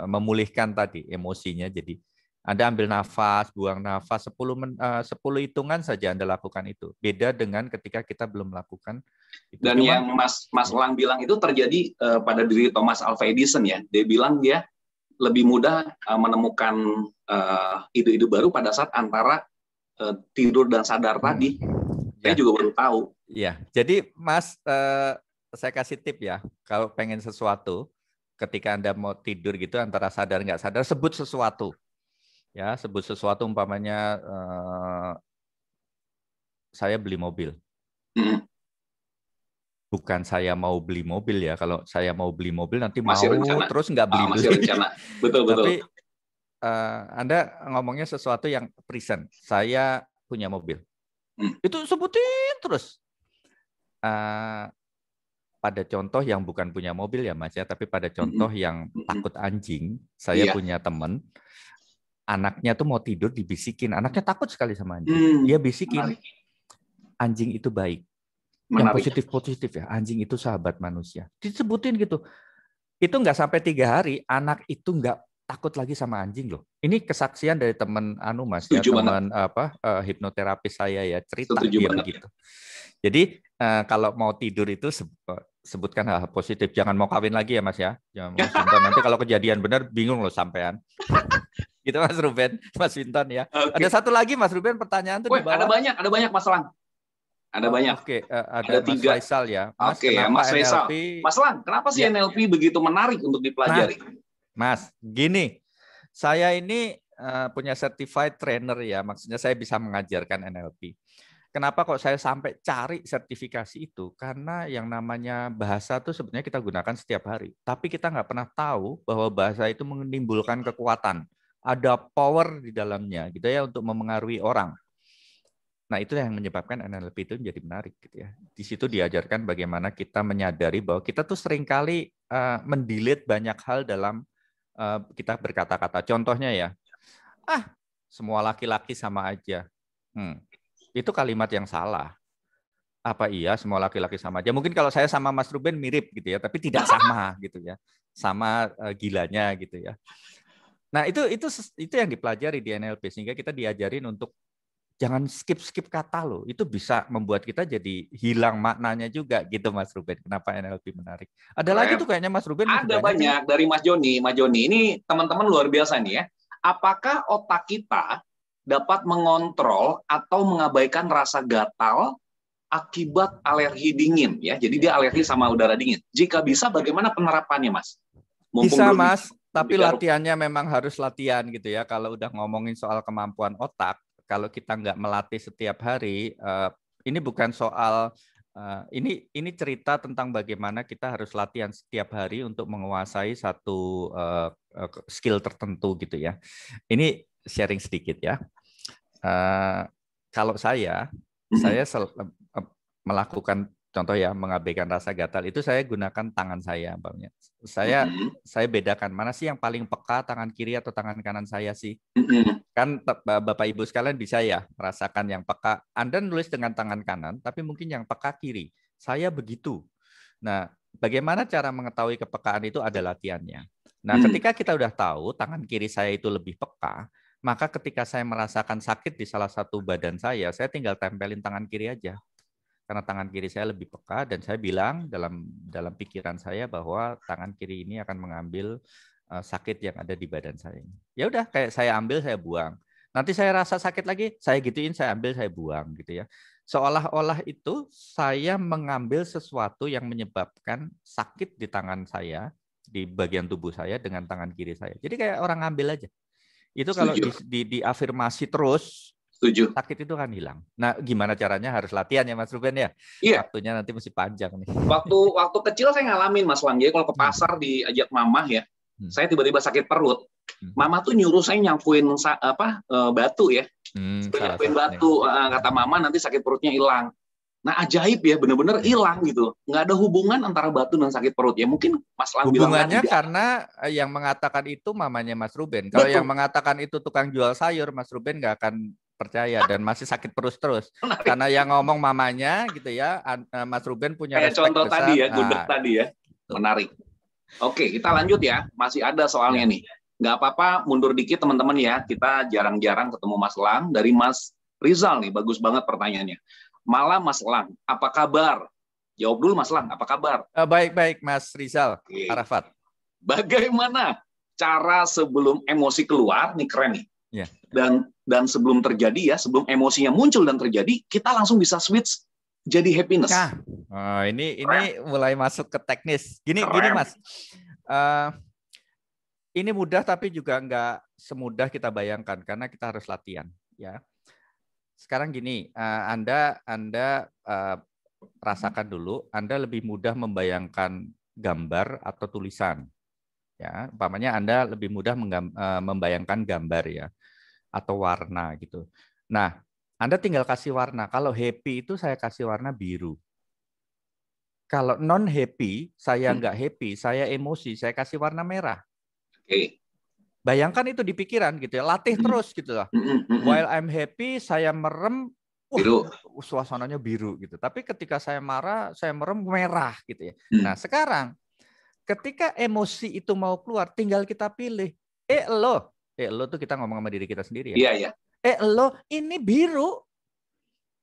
Speaker 2: memulihkan tadi emosinya jadi anda ambil nafas, buang nafas 10 men, eh, uh, 10 hitungan saja Anda lakukan itu. Beda dengan ketika kita belum melakukan
Speaker 1: itu. Dan yang Mas Mas Lang bilang itu terjadi uh, pada diri Thomas Alva Edison ya. Dia bilang dia lebih mudah uh, menemukan ide-ide uh, baru pada saat antara tidur dan sadar hmm. tadi. Saya ya. juga baru tahu. Iya.
Speaker 2: Jadi Mas uh, saya kasih tip ya, kalau pengen sesuatu ketika Anda mau tidur gitu antara sadar nggak sadar sebut sesuatu ya sebut sesuatu umpamanya eh, saya beli mobil hmm. bukan saya mau beli mobil ya kalau saya mau beli mobil nanti masih mau rencana. terus nggak beli beli ah, rencana. betul betul tapi uh, anda ngomongnya sesuatu yang present saya punya mobil hmm. itu sebutin terus uh, pada contoh yang bukan punya mobil ya mas ya tapi pada contoh hmm. yang hmm. takut anjing saya yeah. punya teman anaknya tuh mau tidur dibisikin. Anaknya takut sekali sama anjing. Hmm. Dia bisikin. Menarik. Anjing itu baik. Menarik. Yang positif-positif ya. Anjing itu sahabat manusia. Disebutin gitu. Itu nggak sampai tiga hari, anak itu nggak takut lagi sama anjing loh. Ini kesaksian dari teman anu mas ya, teman apa uh, hipnoterapis saya ya cerita dia gitu. Jadi uh, kalau mau tidur itu sebutkan hal, hal positif. Jangan mau kawin lagi ya mas ya.
Speaker 1: Jangan mau
Speaker 2: nanti kalau kejadian benar bingung loh sampean gitu Mas Ruben, Mas Winton ya. Okay. Ada
Speaker 1: satu lagi Mas Ruben pertanyaan tuh Weh, di bawah. Ada banyak, ada banyak Mas Lang. Ada oh, banyak. Oke, okay. uh, eh, ada, ada Mas tiga. Faisal ya. Mas, Oke, okay, ya, Mas Faisal. Mas Lang, kenapa sih ya. NLP ya. begitu menarik untuk dipelajari?
Speaker 2: Mas, gini. Saya ini uh, punya certified trainer ya, maksudnya saya bisa mengajarkan NLP. Kenapa kok saya sampai cari sertifikasi itu? Karena yang namanya bahasa itu sebenarnya kita gunakan setiap hari. Tapi kita nggak pernah tahu bahwa bahasa itu menimbulkan kekuatan ada power di dalamnya gitu ya untuk memengaruhi orang. Nah, itu yang menyebabkan NLP itu menjadi menarik gitu ya. Di situ diajarkan bagaimana kita menyadari bahwa kita tuh seringkali uh, mendelete banyak hal dalam uh, kita berkata-kata. Contohnya ya, ah, semua laki-laki sama aja. Hmm. Itu kalimat yang salah. Apa iya semua laki-laki sama aja? Mungkin kalau saya sama Mas Ruben mirip gitu ya, tapi tidak sama gitu ya. Sama uh, gilanya gitu ya. Nah, itu itu itu yang dipelajari di NLP sehingga kita diajarin untuk jangan skip-skip kata loh. Itu bisa membuat kita jadi hilang maknanya juga gitu Mas Ruben. Kenapa NLP menarik? Ada lagi tuh
Speaker 1: kayaknya Mas Ruben. Ada banyak, dari Mas Joni. Mas Joni ini teman-teman luar biasa nih ya. Apakah otak kita dapat mengontrol atau mengabaikan rasa gatal akibat alergi dingin ya. Jadi dia alergi sama udara dingin. Jika bisa bagaimana penerapannya Mas? Mumpung bisa belum... Mas
Speaker 2: tapi Bisa latihannya memang harus latihan gitu ya. Kalau udah ngomongin soal kemampuan otak, kalau kita nggak melatih setiap hari, uh, ini bukan soal uh, ini ini cerita tentang bagaimana kita harus latihan setiap hari untuk menguasai satu uh, skill tertentu gitu ya. Ini sharing sedikit ya. Uh, kalau saya, saya sel- melakukan contoh ya mengabaikan rasa gatal itu saya gunakan tangan saya bangnya Saya mm -hmm. saya bedakan mana sih yang paling peka tangan kiri atau tangan kanan saya sih. Mm -hmm. Kan Bapak Ibu sekalian bisa ya merasakan yang peka. Anda nulis dengan tangan kanan tapi mungkin yang peka kiri. Saya begitu. Nah, bagaimana cara mengetahui kepekaan itu ada latihannya. Nah, mm. ketika kita udah tahu tangan kiri saya itu lebih peka, maka ketika saya merasakan sakit di salah satu badan saya, saya tinggal tempelin tangan kiri aja karena tangan kiri saya lebih peka dan saya bilang dalam dalam pikiran saya bahwa tangan kiri ini akan mengambil uh, sakit yang ada di badan saya. Ya udah kayak saya ambil saya buang. Nanti saya rasa sakit lagi, saya gituin, saya ambil, saya buang gitu ya. Seolah-olah itu saya mengambil sesuatu yang menyebabkan sakit di tangan saya, di bagian tubuh saya dengan tangan kiri saya. Jadi kayak orang ngambil aja. Itu kalau di, di, afirmasi terus, tujuh Sakit itu kan hilang. Nah, gimana caranya harus latihan ya Mas Ruben ya? Iya. Waktunya
Speaker 1: nanti masih panjang nih. Waktu waktu kecil saya ngalamin Mas Lang. Jadi kalau ke hmm. pasar hmm. diajak mamah ya, hmm. saya tiba-tiba sakit perut. Hmm. Mama tuh nyuruh saya nyangkuin apa e, batu ya. Hmm, nyangkuin batu nih. E, kata mama nanti sakit perutnya hilang. Nah ajaib ya, bener-bener hmm. hilang gitu. Nggak ada hubungan antara batu dan sakit perut ya. Mungkin Mas Lang Hubungannya bilang karena
Speaker 2: e, yang mengatakan itu mamanya Mas Ruben. Kalau Betul. yang mengatakan itu tukang jual sayur, Mas Ruben nggak akan percaya dan masih sakit perut terus karena yang ngomong mamanya gitu ya eh, Mas Ruben punya kayak contoh besar. tadi ya gudeg nah.
Speaker 1: tadi ya menarik oke kita lanjut ya masih ada soalnya iya. nih nggak apa-apa mundur dikit teman-teman ya kita jarang-jarang ketemu Mas Lang dari Mas Rizal nih bagus banget pertanyaannya malam Mas Lang apa kabar jawab dulu Mas Lang apa kabar baik-baik eh, Mas Rizal oke. Arafat bagaimana cara sebelum emosi keluar nih keren nih ya. dan dan sebelum terjadi ya, sebelum emosinya muncul dan terjadi, kita langsung bisa switch jadi happiness. Nah,
Speaker 2: oh, ini ini mulai masuk ke teknis. Gini gini Mas. Uh, ini mudah tapi juga nggak semudah kita bayangkan karena kita harus latihan ya. Sekarang gini, uh, Anda Anda uh, rasakan dulu, Anda lebih mudah membayangkan gambar atau tulisan. Ya, umpamanya Anda lebih mudah membayangkan gambar ya atau warna gitu. Nah, Anda tinggal kasih warna. Kalau happy itu saya kasih warna biru. Kalau non happy, saya hmm. nggak happy, saya emosi, saya kasih warna merah. Oke. Okay. Bayangkan itu di pikiran gitu ya, latih hmm. terus gitu lah. Hmm, hmm, hmm. While I'm happy, saya merem, biru. Uh, suasananya biru gitu. Tapi ketika saya marah, saya merem merah gitu ya. Hmm. Nah, sekarang ketika emosi itu mau keluar, tinggal kita pilih. Eh lo, eh lo tuh kita ngomong sama diri kita sendiri ya. Iya, iya. Eh lo ini biru.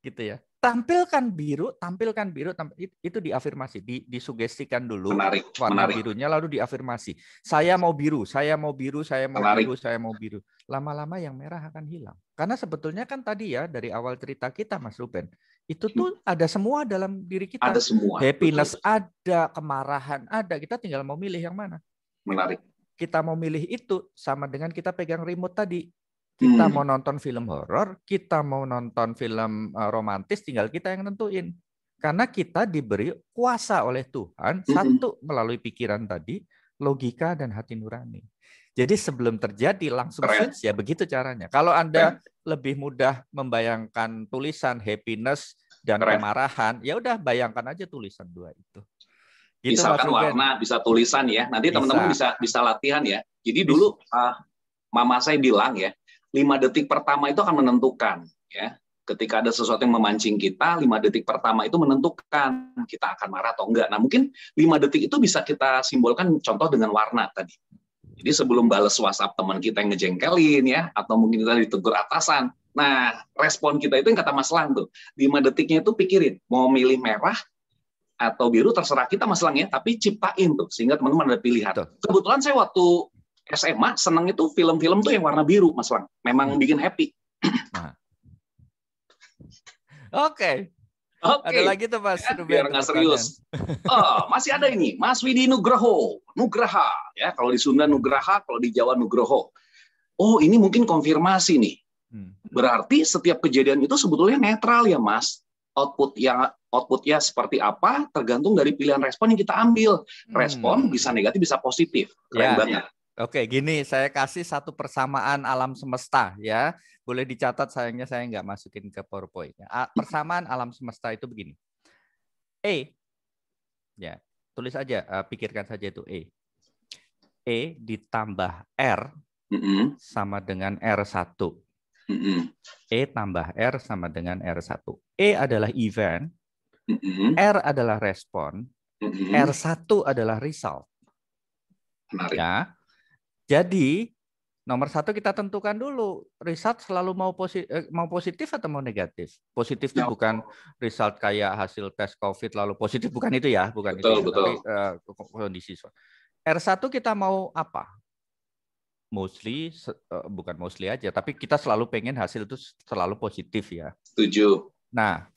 Speaker 2: Gitu ya. Tampilkan biru, tampilkan biru, tampil, itu diafirmasi, di, disugestikan dulu menarik, warna menarik. birunya lalu diafirmasi. Saya mau biru, saya mau biru, saya mau menarik. biru, saya mau biru. Lama-lama yang merah akan hilang. Karena sebetulnya kan tadi ya dari awal cerita kita Mas Ruben, itu hmm. tuh ada semua dalam diri kita. Ada semua. Happiness betul. ada, kemarahan ada, kita tinggal mau milih yang mana. Menarik kita mau milih itu sama dengan kita pegang remote tadi. Hmm. Kita hmm. mau nonton film horor, kita mau nonton film eh, romantis, tinggal kita yang nentuin. Karena kita diberi kuasa oleh Tuhan, hmm. satu melalui pikiran tadi, logika dan hati nurani. Jadi sebelum terjadi langsung Keren. ya begitu caranya. Kalau Anda Keren. lebih mudah membayangkan tulisan happiness dan Keren. kemarahan, ya udah bayangkan aja tulisan dua itu.
Speaker 1: Itu misalkan warna bisa tulisan ya. Nanti teman-teman bisa. bisa bisa latihan ya. Jadi dulu uh, mama saya bilang ya, lima detik pertama itu akan menentukan ya. Ketika ada sesuatu yang memancing kita, lima detik pertama itu menentukan kita akan marah atau enggak. Nah mungkin lima detik itu bisa kita simbolkan contoh dengan warna tadi. Jadi sebelum balas WhatsApp teman kita yang ngejengkelin ya, atau mungkin kita ditegur atasan. Nah, respon kita itu yang kata Mas Lang tuh, 5 detiknya itu pikirin, mau milih merah atau biru terserah kita Mas Lang ya, tapi ciptain tuh sehingga teman-teman ada pilihan. Tuh. Kebetulan saya waktu SMA seneng itu film-film tuh yang warna biru Mas Lang. Memang hmm. bikin happy. Nah. Oke. Okay. Okay. Ada lagi tuh Mas ya, biar nggak serius. Oh, masih ada ini Mas Widi Nugroho, Nugraha ya kalau di Sunda Nugraha, kalau di Jawa Nugroho. Oh ini mungkin konfirmasi nih. Hmm. Berarti setiap kejadian itu sebetulnya netral ya Mas. Output yang outputnya seperti apa tergantung dari pilihan respon yang kita ambil. Hmm. Respon hmm. bisa negatif bisa positif. Keren ya. banget. Oke, gini saya kasih
Speaker 2: satu persamaan alam semesta ya. Boleh dicatat sayangnya saya nggak masukin ke PowerPoint. Persamaan alam semesta itu begini. E ya, tulis aja e, pikirkan saja itu E. E ditambah R sama dengan R1. Mm E tambah R sama dengan R1. E adalah event, Mm-hmm. R adalah respon, mm-hmm. R1 adalah result. Ya. Jadi nomor satu kita tentukan dulu result selalu mau positif, eh, mau positif atau mau negatif. Positif ya. bukan result kayak hasil tes COVID lalu positif bukan itu ya, bukan betul, itu. Betul. Ya, tapi uh, kondisi R1 kita mau apa? Mostly eh, bukan mostly aja, tapi kita selalu pengen hasil itu selalu positif ya.
Speaker 1: Setuju.
Speaker 2: Nah,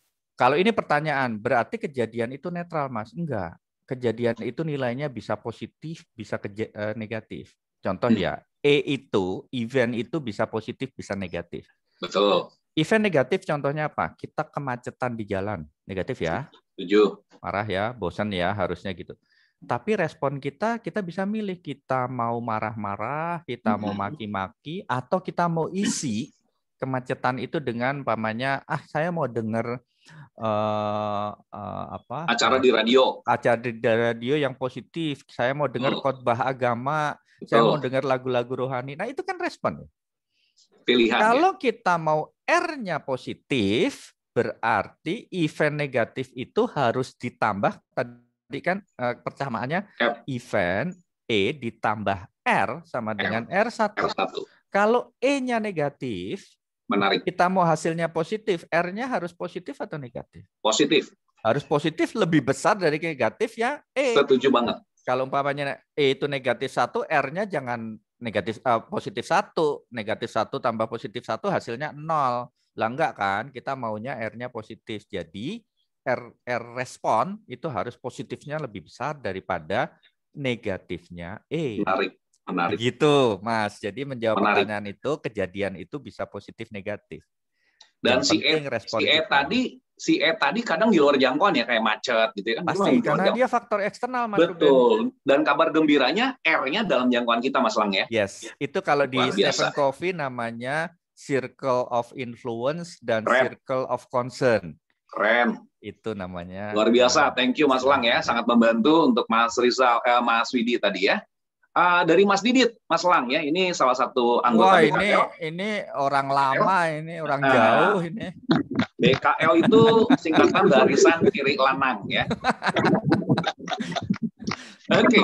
Speaker 2: kalau ini pertanyaan, berarti kejadian itu netral, Mas? Enggak. Kejadian itu nilainya bisa positif, bisa eh, negatif. Contoh hmm. ya, E itu, event itu bisa positif, bisa negatif. Betul. Event negatif contohnya apa? Kita kemacetan di jalan. Negatif ya. Tujuh, Marah ya, bosan ya harusnya gitu. Tapi respon kita, kita bisa milih kita mau marah-marah, kita mau hmm. maki-maki, atau kita mau isi kemacetan itu dengan pamannya ah saya mau dengar uh, eh, uh, eh, apa acara di radio acara di radio yang positif saya mau dengar hmm. khotbah agama Betul. saya mau dengar lagu-lagu rohani nah itu kan respon ya.
Speaker 1: pilihan kalau
Speaker 2: kita mau R-nya positif berarti event negatif itu harus ditambah tadi kan uh, event E ditambah R sama dengan R1. R1. Kalau E-nya negatif, menarik. Kita mau hasilnya positif, R-nya harus positif atau negatif? Positif. Harus positif lebih besar dari negatif ya E. Setuju banget. Kalau umpamanya E itu negatif satu, R-nya jangan negatif uh, positif satu, negatif satu tambah positif satu hasilnya nol. Lah enggak kan? Kita maunya R-nya positif. Jadi R, R respon itu harus positifnya lebih besar daripada negatifnya E. Menarik. Menarik. Begitu, Mas. Jadi menjawab Menarik. pertanyaan itu, kejadian itu bisa positif negatif.
Speaker 1: Dan e, si E, si e tadi si E tadi kadang di luar jangkauan ya kayak macet gitu ya kan. Pasti karena dia
Speaker 2: faktor eksternal Mas Betul.
Speaker 1: Dan kabar gembiranya R-nya dalam jangkauan kita Mas Lang ya.
Speaker 2: Yes. Itu kalau di Stephen Covey namanya circle of influence dan Keren. circle of concern. Keren. Itu namanya. Luar biasa.
Speaker 1: Thank you Mas Lang ya, sangat membantu untuk Mas Rizal eh, Mas Widi tadi ya uh, dari Mas Didit, Mas Lang ya. Ini salah satu anggota Wah, BKL.
Speaker 2: ini orang lama, BKL. ini
Speaker 1: orang uh, jauh ini. BKL itu singkatan barisan kiri lanang ya. Oke, okay.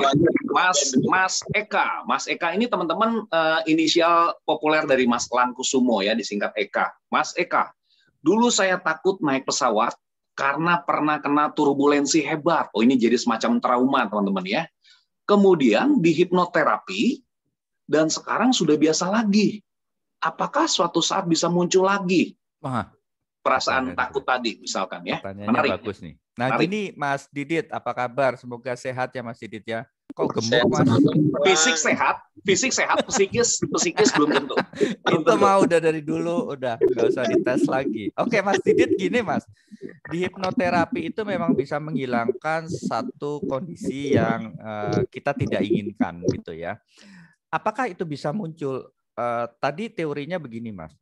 Speaker 1: Mas Mas Eka, Mas Eka ini teman-teman uh, inisial populer dari Mas Langkusumo ya, disingkat Eka. Mas Eka, dulu saya takut naik pesawat karena pernah kena turbulensi hebat. Oh ini jadi semacam trauma teman-teman ya kemudian di hipnoterapi, dan sekarang sudah biasa lagi. Apakah suatu saat bisa muncul lagi Wah. perasaan takut itu. tadi, misalkan ya? -tanya Menarik. bagus nih. Nah, Menarik. ini
Speaker 2: Mas Didit, apa kabar? Semoga sehat ya Mas Didit ya kok gemuk mas fisik sehat
Speaker 1: fisik sehat psikis psikis belum tentu
Speaker 2: belum itu mah udah dari dulu udah nggak usah dites lagi oke mas Didit gini mas di hipnoterapi itu memang bisa menghilangkan satu kondisi yang uh, kita tidak inginkan gitu ya apakah itu bisa muncul uh, tadi teorinya begini mas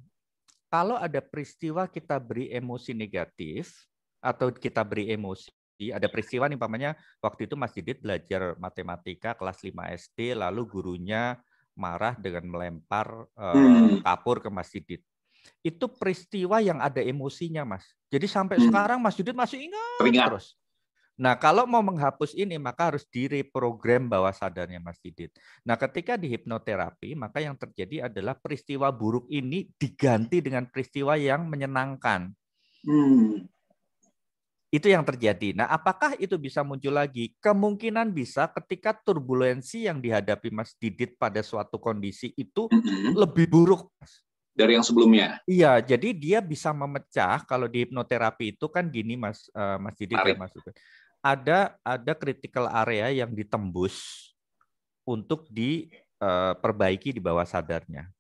Speaker 2: kalau ada peristiwa kita beri emosi negatif atau kita beri emosi ada peristiwa nih pamannya waktu itu Mas Didit belajar matematika kelas 5 SD lalu gurunya marah dengan melempar uh, kapur ke Mas Didit. Itu peristiwa yang ada emosinya, Mas. Jadi sampai hmm. sekarang Mas Didit masih ingat Teringat. terus. Nah, kalau mau menghapus ini, maka harus direprogram bawah sadarnya Mas Didit. Nah, ketika di hipnoterapi, maka yang terjadi adalah peristiwa buruk ini diganti dengan peristiwa yang menyenangkan.
Speaker 1: Hmm.
Speaker 2: Itu yang terjadi. Nah, apakah itu bisa muncul lagi? Kemungkinan bisa ketika turbulensi yang dihadapi Mas Didit pada suatu kondisi itu mm-hmm.
Speaker 1: lebih buruk dari yang sebelumnya.
Speaker 2: Iya, jadi dia bisa memecah kalau di hipnoterapi itu kan gini Mas uh, Mas Didit ya Mas. Ada ada critical area yang ditembus untuk diperbaiki eh, di bawah sadarnya.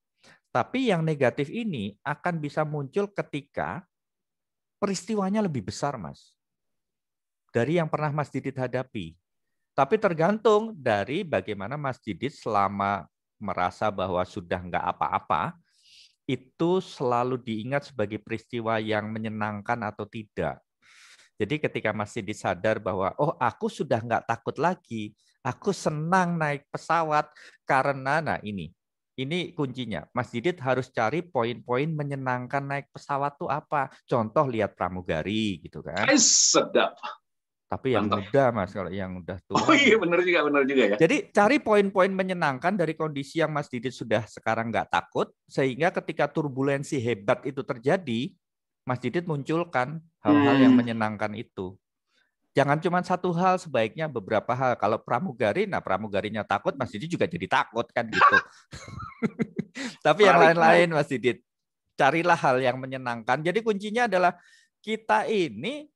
Speaker 2: Tapi yang negatif ini akan bisa muncul ketika peristiwanya lebih besar, Mas dari yang pernah Mas Didit hadapi. Tapi tergantung dari bagaimana Mas Didit selama merasa bahwa sudah nggak apa-apa, itu selalu diingat sebagai peristiwa yang menyenangkan atau tidak. Jadi ketika Mas Didit sadar bahwa, oh aku sudah nggak takut lagi, aku senang naik pesawat karena, nah ini, ini kuncinya. Mas Didit harus cari poin-poin menyenangkan naik pesawat tuh apa. Contoh lihat pramugari gitu kan.
Speaker 1: Sedap.
Speaker 2: Tapi yang Mantap. muda mas, kalau yang udah tua. Oh iya
Speaker 1: gitu. benar juga, benar juga ya. Jadi
Speaker 2: cari poin-poin menyenangkan dari kondisi yang Mas Didit sudah sekarang nggak takut, sehingga ketika turbulensi hebat itu terjadi, Mas Didit munculkan hal-hal hmm. yang menyenangkan itu. Jangan cuma satu hal, sebaiknya beberapa hal. Kalau pramugari, nah pramugarinya takut, Mas Didit juga jadi takut kan gitu. Tapi yang lain-lain Mas Didit, carilah hal yang menyenangkan. Jadi kuncinya adalah kita ini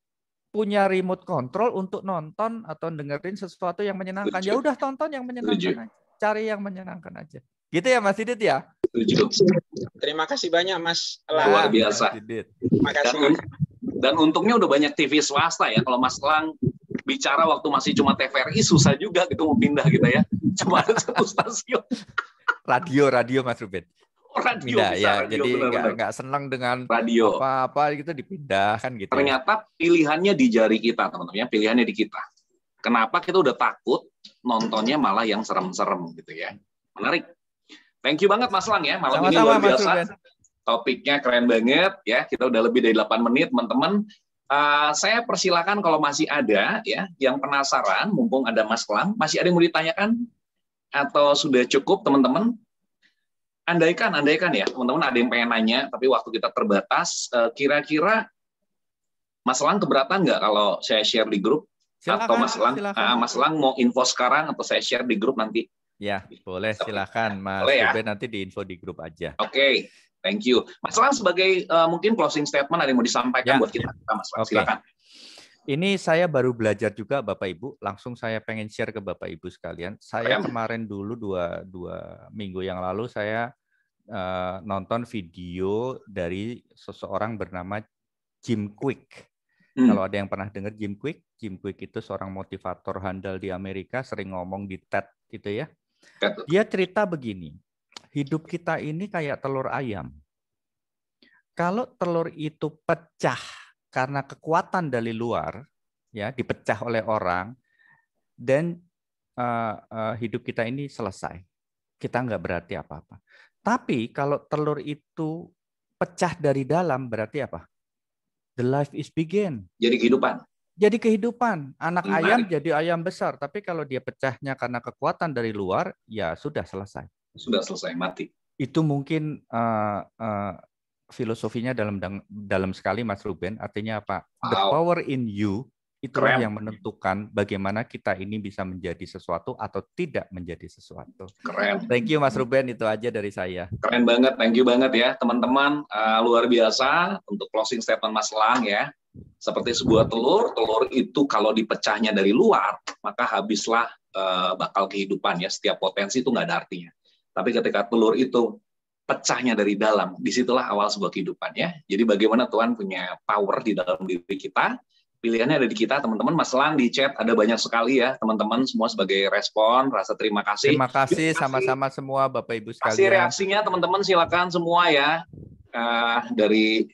Speaker 2: punya remote control untuk nonton atau dengerin sesuatu yang menyenangkan. Ya udah tonton yang menyenangkan aja. Cari yang menyenangkan aja. Gitu ya Mas Didit ya?
Speaker 1: Terima kasih banyak Mas Luar biasa. Terima kasih. Dan, dan untungnya udah banyak TV swasta ya. Kalau Mas Lang bicara waktu masih cuma TVRI susah juga gitu mau pindah gitu ya. Cuma satu stasiun. radio radio Mas Ruben. Oh, radio bisa ya, radio jadi nggak senang dengan radio apa-apa gitu dipindah kan gitu. Ya. Ternyata pilihannya di jari kita teman-teman ya, pilihannya di kita. Kenapa kita udah takut nontonnya malah yang serem-serem gitu ya? Menarik. Thank you banget Mas Lang ya malam Sama -sama, ini luar biasa. Mas Topiknya keren banget ya. Kita udah lebih dari 8 menit teman-teman. Uh, saya persilakan kalau masih ada ya yang penasaran, mumpung ada Mas Lang, masih ada yang mau ditanyakan atau sudah cukup teman-teman? andaikan, andaikan ya, teman-teman ada yang pengen nanya, tapi waktu kita terbatas, eh, kira-kira Mas Lang keberatan nggak kalau saya share di grup? Silakan, atau Mas Lang, Ah, Mas Lang mau info sekarang atau saya share di grup nanti? Ya, boleh
Speaker 2: silahkan Mas boleh ya? Nanti di info di grup aja.
Speaker 1: Oke, okay, thank you. Mas Lang sebagai uh, mungkin closing statement ada yang mau disampaikan ya. buat kita, Mas Lang. Okay. Silakan.
Speaker 2: Ini saya baru belajar juga Bapak Ibu, langsung saya pengen share ke Bapak Ibu sekalian. Saya kemarin dulu dua, dua minggu yang lalu saya uh, nonton video dari seseorang bernama Jim Quick. Hmm. Kalau ada yang pernah dengar Jim Quick, Jim Quick itu seorang motivator handal di Amerika, sering ngomong di TED gitu ya. Dia cerita begini, hidup kita ini kayak telur ayam. Kalau telur itu pecah karena kekuatan dari luar, ya dipecah oleh orang, dan uh, uh, hidup kita ini selesai. Kita nggak berarti apa-apa. Tapi kalau telur itu pecah dari dalam berarti apa? The life is begin.
Speaker 1: Jadi kehidupan.
Speaker 2: Jadi kehidupan. Anak Menarik. ayam jadi ayam besar, tapi kalau dia pecahnya karena kekuatan dari luar, ya sudah selesai.
Speaker 1: Sudah selesai mati.
Speaker 2: Itu mungkin uh, uh, filosofinya dalam dalam sekali Mas Ruben. Artinya apa? Wow. The power in you itu yang menentukan bagaimana kita ini bisa menjadi sesuatu atau tidak menjadi sesuatu. Keren. Thank you Mas Ruben, itu aja dari saya.
Speaker 1: Keren banget, thank you banget ya teman-teman. Uh, luar biasa untuk closing statement Mas Lang ya. Seperti sebuah telur, telur itu kalau dipecahnya dari luar, maka habislah uh, bakal kehidupan ya. Setiap potensi itu nggak ada artinya. Tapi ketika telur itu pecahnya dari dalam, disitulah awal sebuah kehidupan ya. Jadi bagaimana Tuhan punya power di dalam diri kita, pilihannya ada di kita teman-teman Mas Lang di chat ada banyak sekali ya teman-teman semua sebagai respon rasa terima kasih terima kasih sama-sama
Speaker 2: semua Bapak Ibu sekalian kasih reaksinya
Speaker 1: teman-teman silakan semua ya uh, dari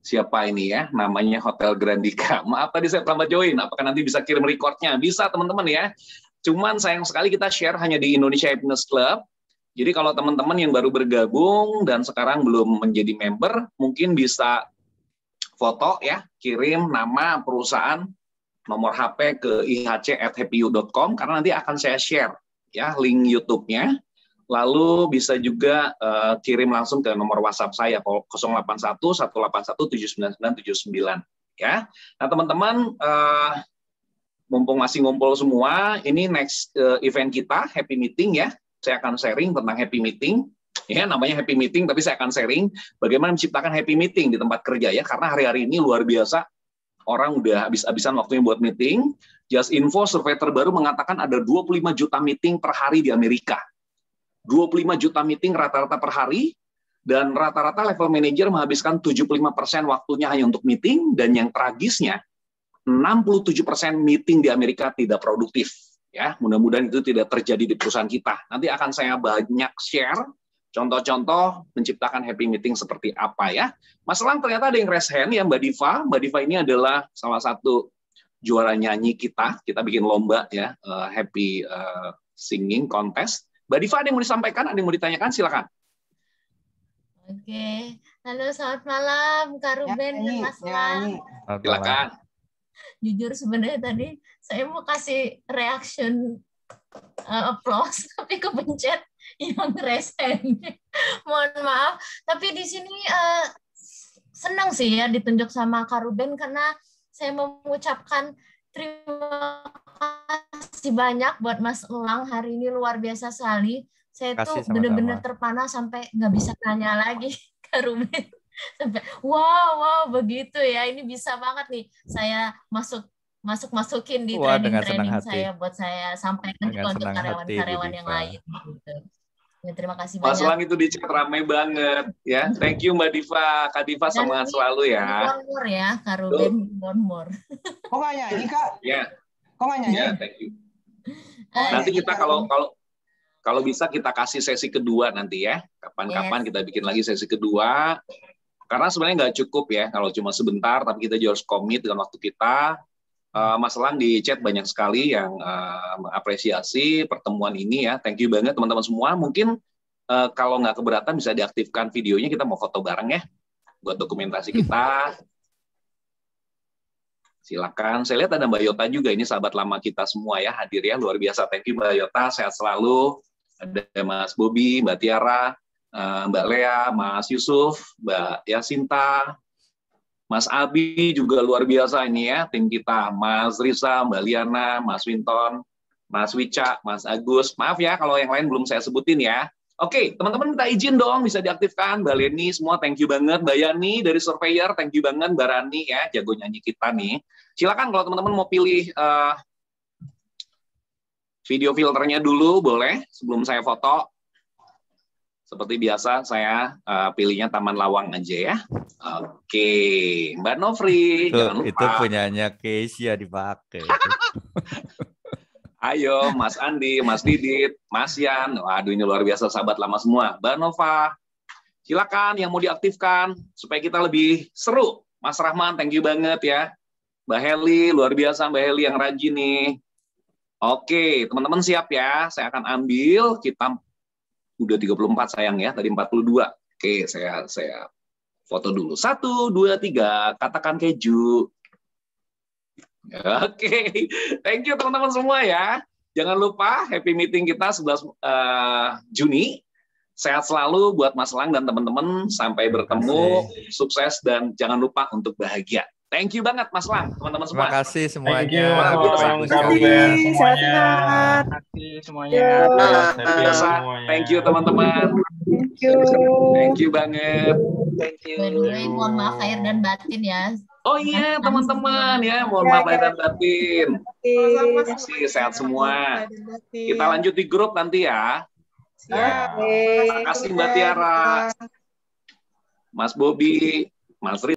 Speaker 1: siapa ini ya namanya Hotel Grandika maaf tadi saya terlambat join apakah nanti bisa kirim recordnya bisa teman-teman ya cuman sayang sekali kita share hanya di Indonesia Happiness Club jadi kalau teman-teman yang baru bergabung dan sekarang belum menjadi member mungkin bisa foto ya, kirim nama perusahaan, nomor HP ke ihc@happyu.com karena nanti akan saya share ya link YouTube-nya. Lalu bisa juga uh, kirim langsung ke nomor WhatsApp saya 081 181 sembilan ya. Nah, teman-teman uh, mumpung masih ngumpul semua, ini next uh, event kita happy meeting ya. Saya akan sharing tentang happy meeting ya namanya happy meeting tapi saya akan sharing bagaimana menciptakan happy meeting di tempat kerja ya karena hari-hari ini luar biasa orang udah habis-habisan waktunya buat meeting. Just info survei terbaru mengatakan ada 25 juta meeting per hari di Amerika. 25 juta meeting rata-rata per hari dan rata-rata level manager menghabiskan 75% waktunya hanya untuk meeting dan yang tragisnya 67% meeting di Amerika tidak produktif. Ya, mudah-mudahan itu tidak terjadi di perusahaan kita. Nanti akan saya banyak share Contoh-contoh menciptakan happy meeting seperti apa ya. Mas Elang ternyata ada yang raise hand ya Mbak Diva. Mbak Diva ini adalah salah satu juara nyanyi kita. Kita bikin lomba ya, uh, happy uh, singing contest. Mbak Diva ada yang mau disampaikan, ada yang mau ditanyakan, silakan.
Speaker 3: Oke, halo selamat malam Kak ya, Ruben ya, dan Mas Lang. Silakan. Jujur sebenarnya tadi saya mau kasih reaction uh, applause tapi kepencet yang resen. Mohon maaf, tapi di sini uh, senang sih ya ditunjuk sama Karuben karena saya mengucapkan terima kasih banyak buat Mas Elang hari ini luar biasa sekali. Saya kasih tuh benar-benar terpana sampai nggak bisa tanya lagi Karuben. Sampai wow wow begitu ya ini bisa banget nih saya masuk masuk masukin di Wah, training training saya buat saya sampaikan ke untuk karyawan-karyawan yang lain gitu. Ya, terima kasih Mas banyak. Mas Lang
Speaker 1: itu di chat ramai banget ya. Thank you Mbak Diva. Kak Diva Dan semangat selalu ya. One
Speaker 3: more ya, Kak Ruben. One more. Kok nggak nyanyi, Kak? Ya. Yeah. Kok nggak nyanyi? Ya, yeah, thank you. Oh, nanti
Speaker 1: kita kalau kalau kalau bisa kita kasih sesi kedua nanti ya. Kapan-kapan yes. kita bikin lagi sesi kedua. Karena sebenarnya nggak cukup ya kalau cuma sebentar, tapi kita juga harus komit dengan waktu kita. Eh, Mas Lang di chat banyak sekali yang uh, mengapresiasi pertemuan ini ya. Thank you banget teman-teman semua. Mungkin uh, kalau nggak keberatan bisa diaktifkan videonya kita mau foto bareng ya buat dokumentasi hmm. kita. Silakan. Saya lihat ada Mbak Yota juga ini sahabat lama kita semua ya hadir ya luar biasa. Thank you Mbak Yota, sehat selalu. Ada Mas Bobi, Mbak Tiara, Mbak Lea, Mas Yusuf, Mbak Yasinta, Mas Abi juga luar biasa ini ya, tim kita. Mas Risa, Mbak Liana, Mas Winton, Mas Wica, Mas Agus. Maaf ya kalau yang lain belum saya sebutin ya. Oke, teman-teman minta izin dong bisa diaktifkan. Mbak Leni semua thank you banget. Mbak Yani dari Surveyor, thank you banget. Mbak Rani ya, jago nyanyi kita nih. Silakan kalau teman-teman mau pilih uh, video filternya dulu, boleh sebelum saya foto. Seperti biasa, saya uh, pilihnya Taman Lawang aja ya. Oke, okay. Mbak Novri, itu, jangan lupa. Itu punyanya Kesia dipakai. Ayo, Mas Andi, Mas Didit, Mas Yan. Waduh, ini luar biasa sahabat lama semua. Mbak Nova, silakan yang mau diaktifkan supaya kita lebih seru. Mas Rahman, thank you banget ya. Mbak Heli, luar biasa Mbak Heli yang rajin nih. Oke, teman-teman siap ya. Saya akan ambil, kita udah 34 sayang ya, tadi 42. Oke, saya saya foto dulu. Satu, dua, tiga, katakan keju. Oke, thank you teman-teman semua ya. Jangan lupa happy meeting kita 11 uh, eh, Juni. Sehat selalu buat Mas Lang dan teman-teman. Sampai bertemu, sukses dan jangan lupa untuk bahagia. Thank you banget Mas Lang, teman-teman semua. Terima kasih semuanya. Thank you. Terima kasih semuanya. Terima kasih semuanya. Thank you teman-teman. Thank you. Thank you banget. Thank you. Mohon maaf lahir dan batin ya. Oh iya teman-teman ya, mohon ya, maaf lahir ya. dan batin. Terima kasih sehat semua. Kita lanjut di grup nanti ya.
Speaker 3: ya. Terima kasih Mbak Tiara. Mas Bobi, Mas Rid.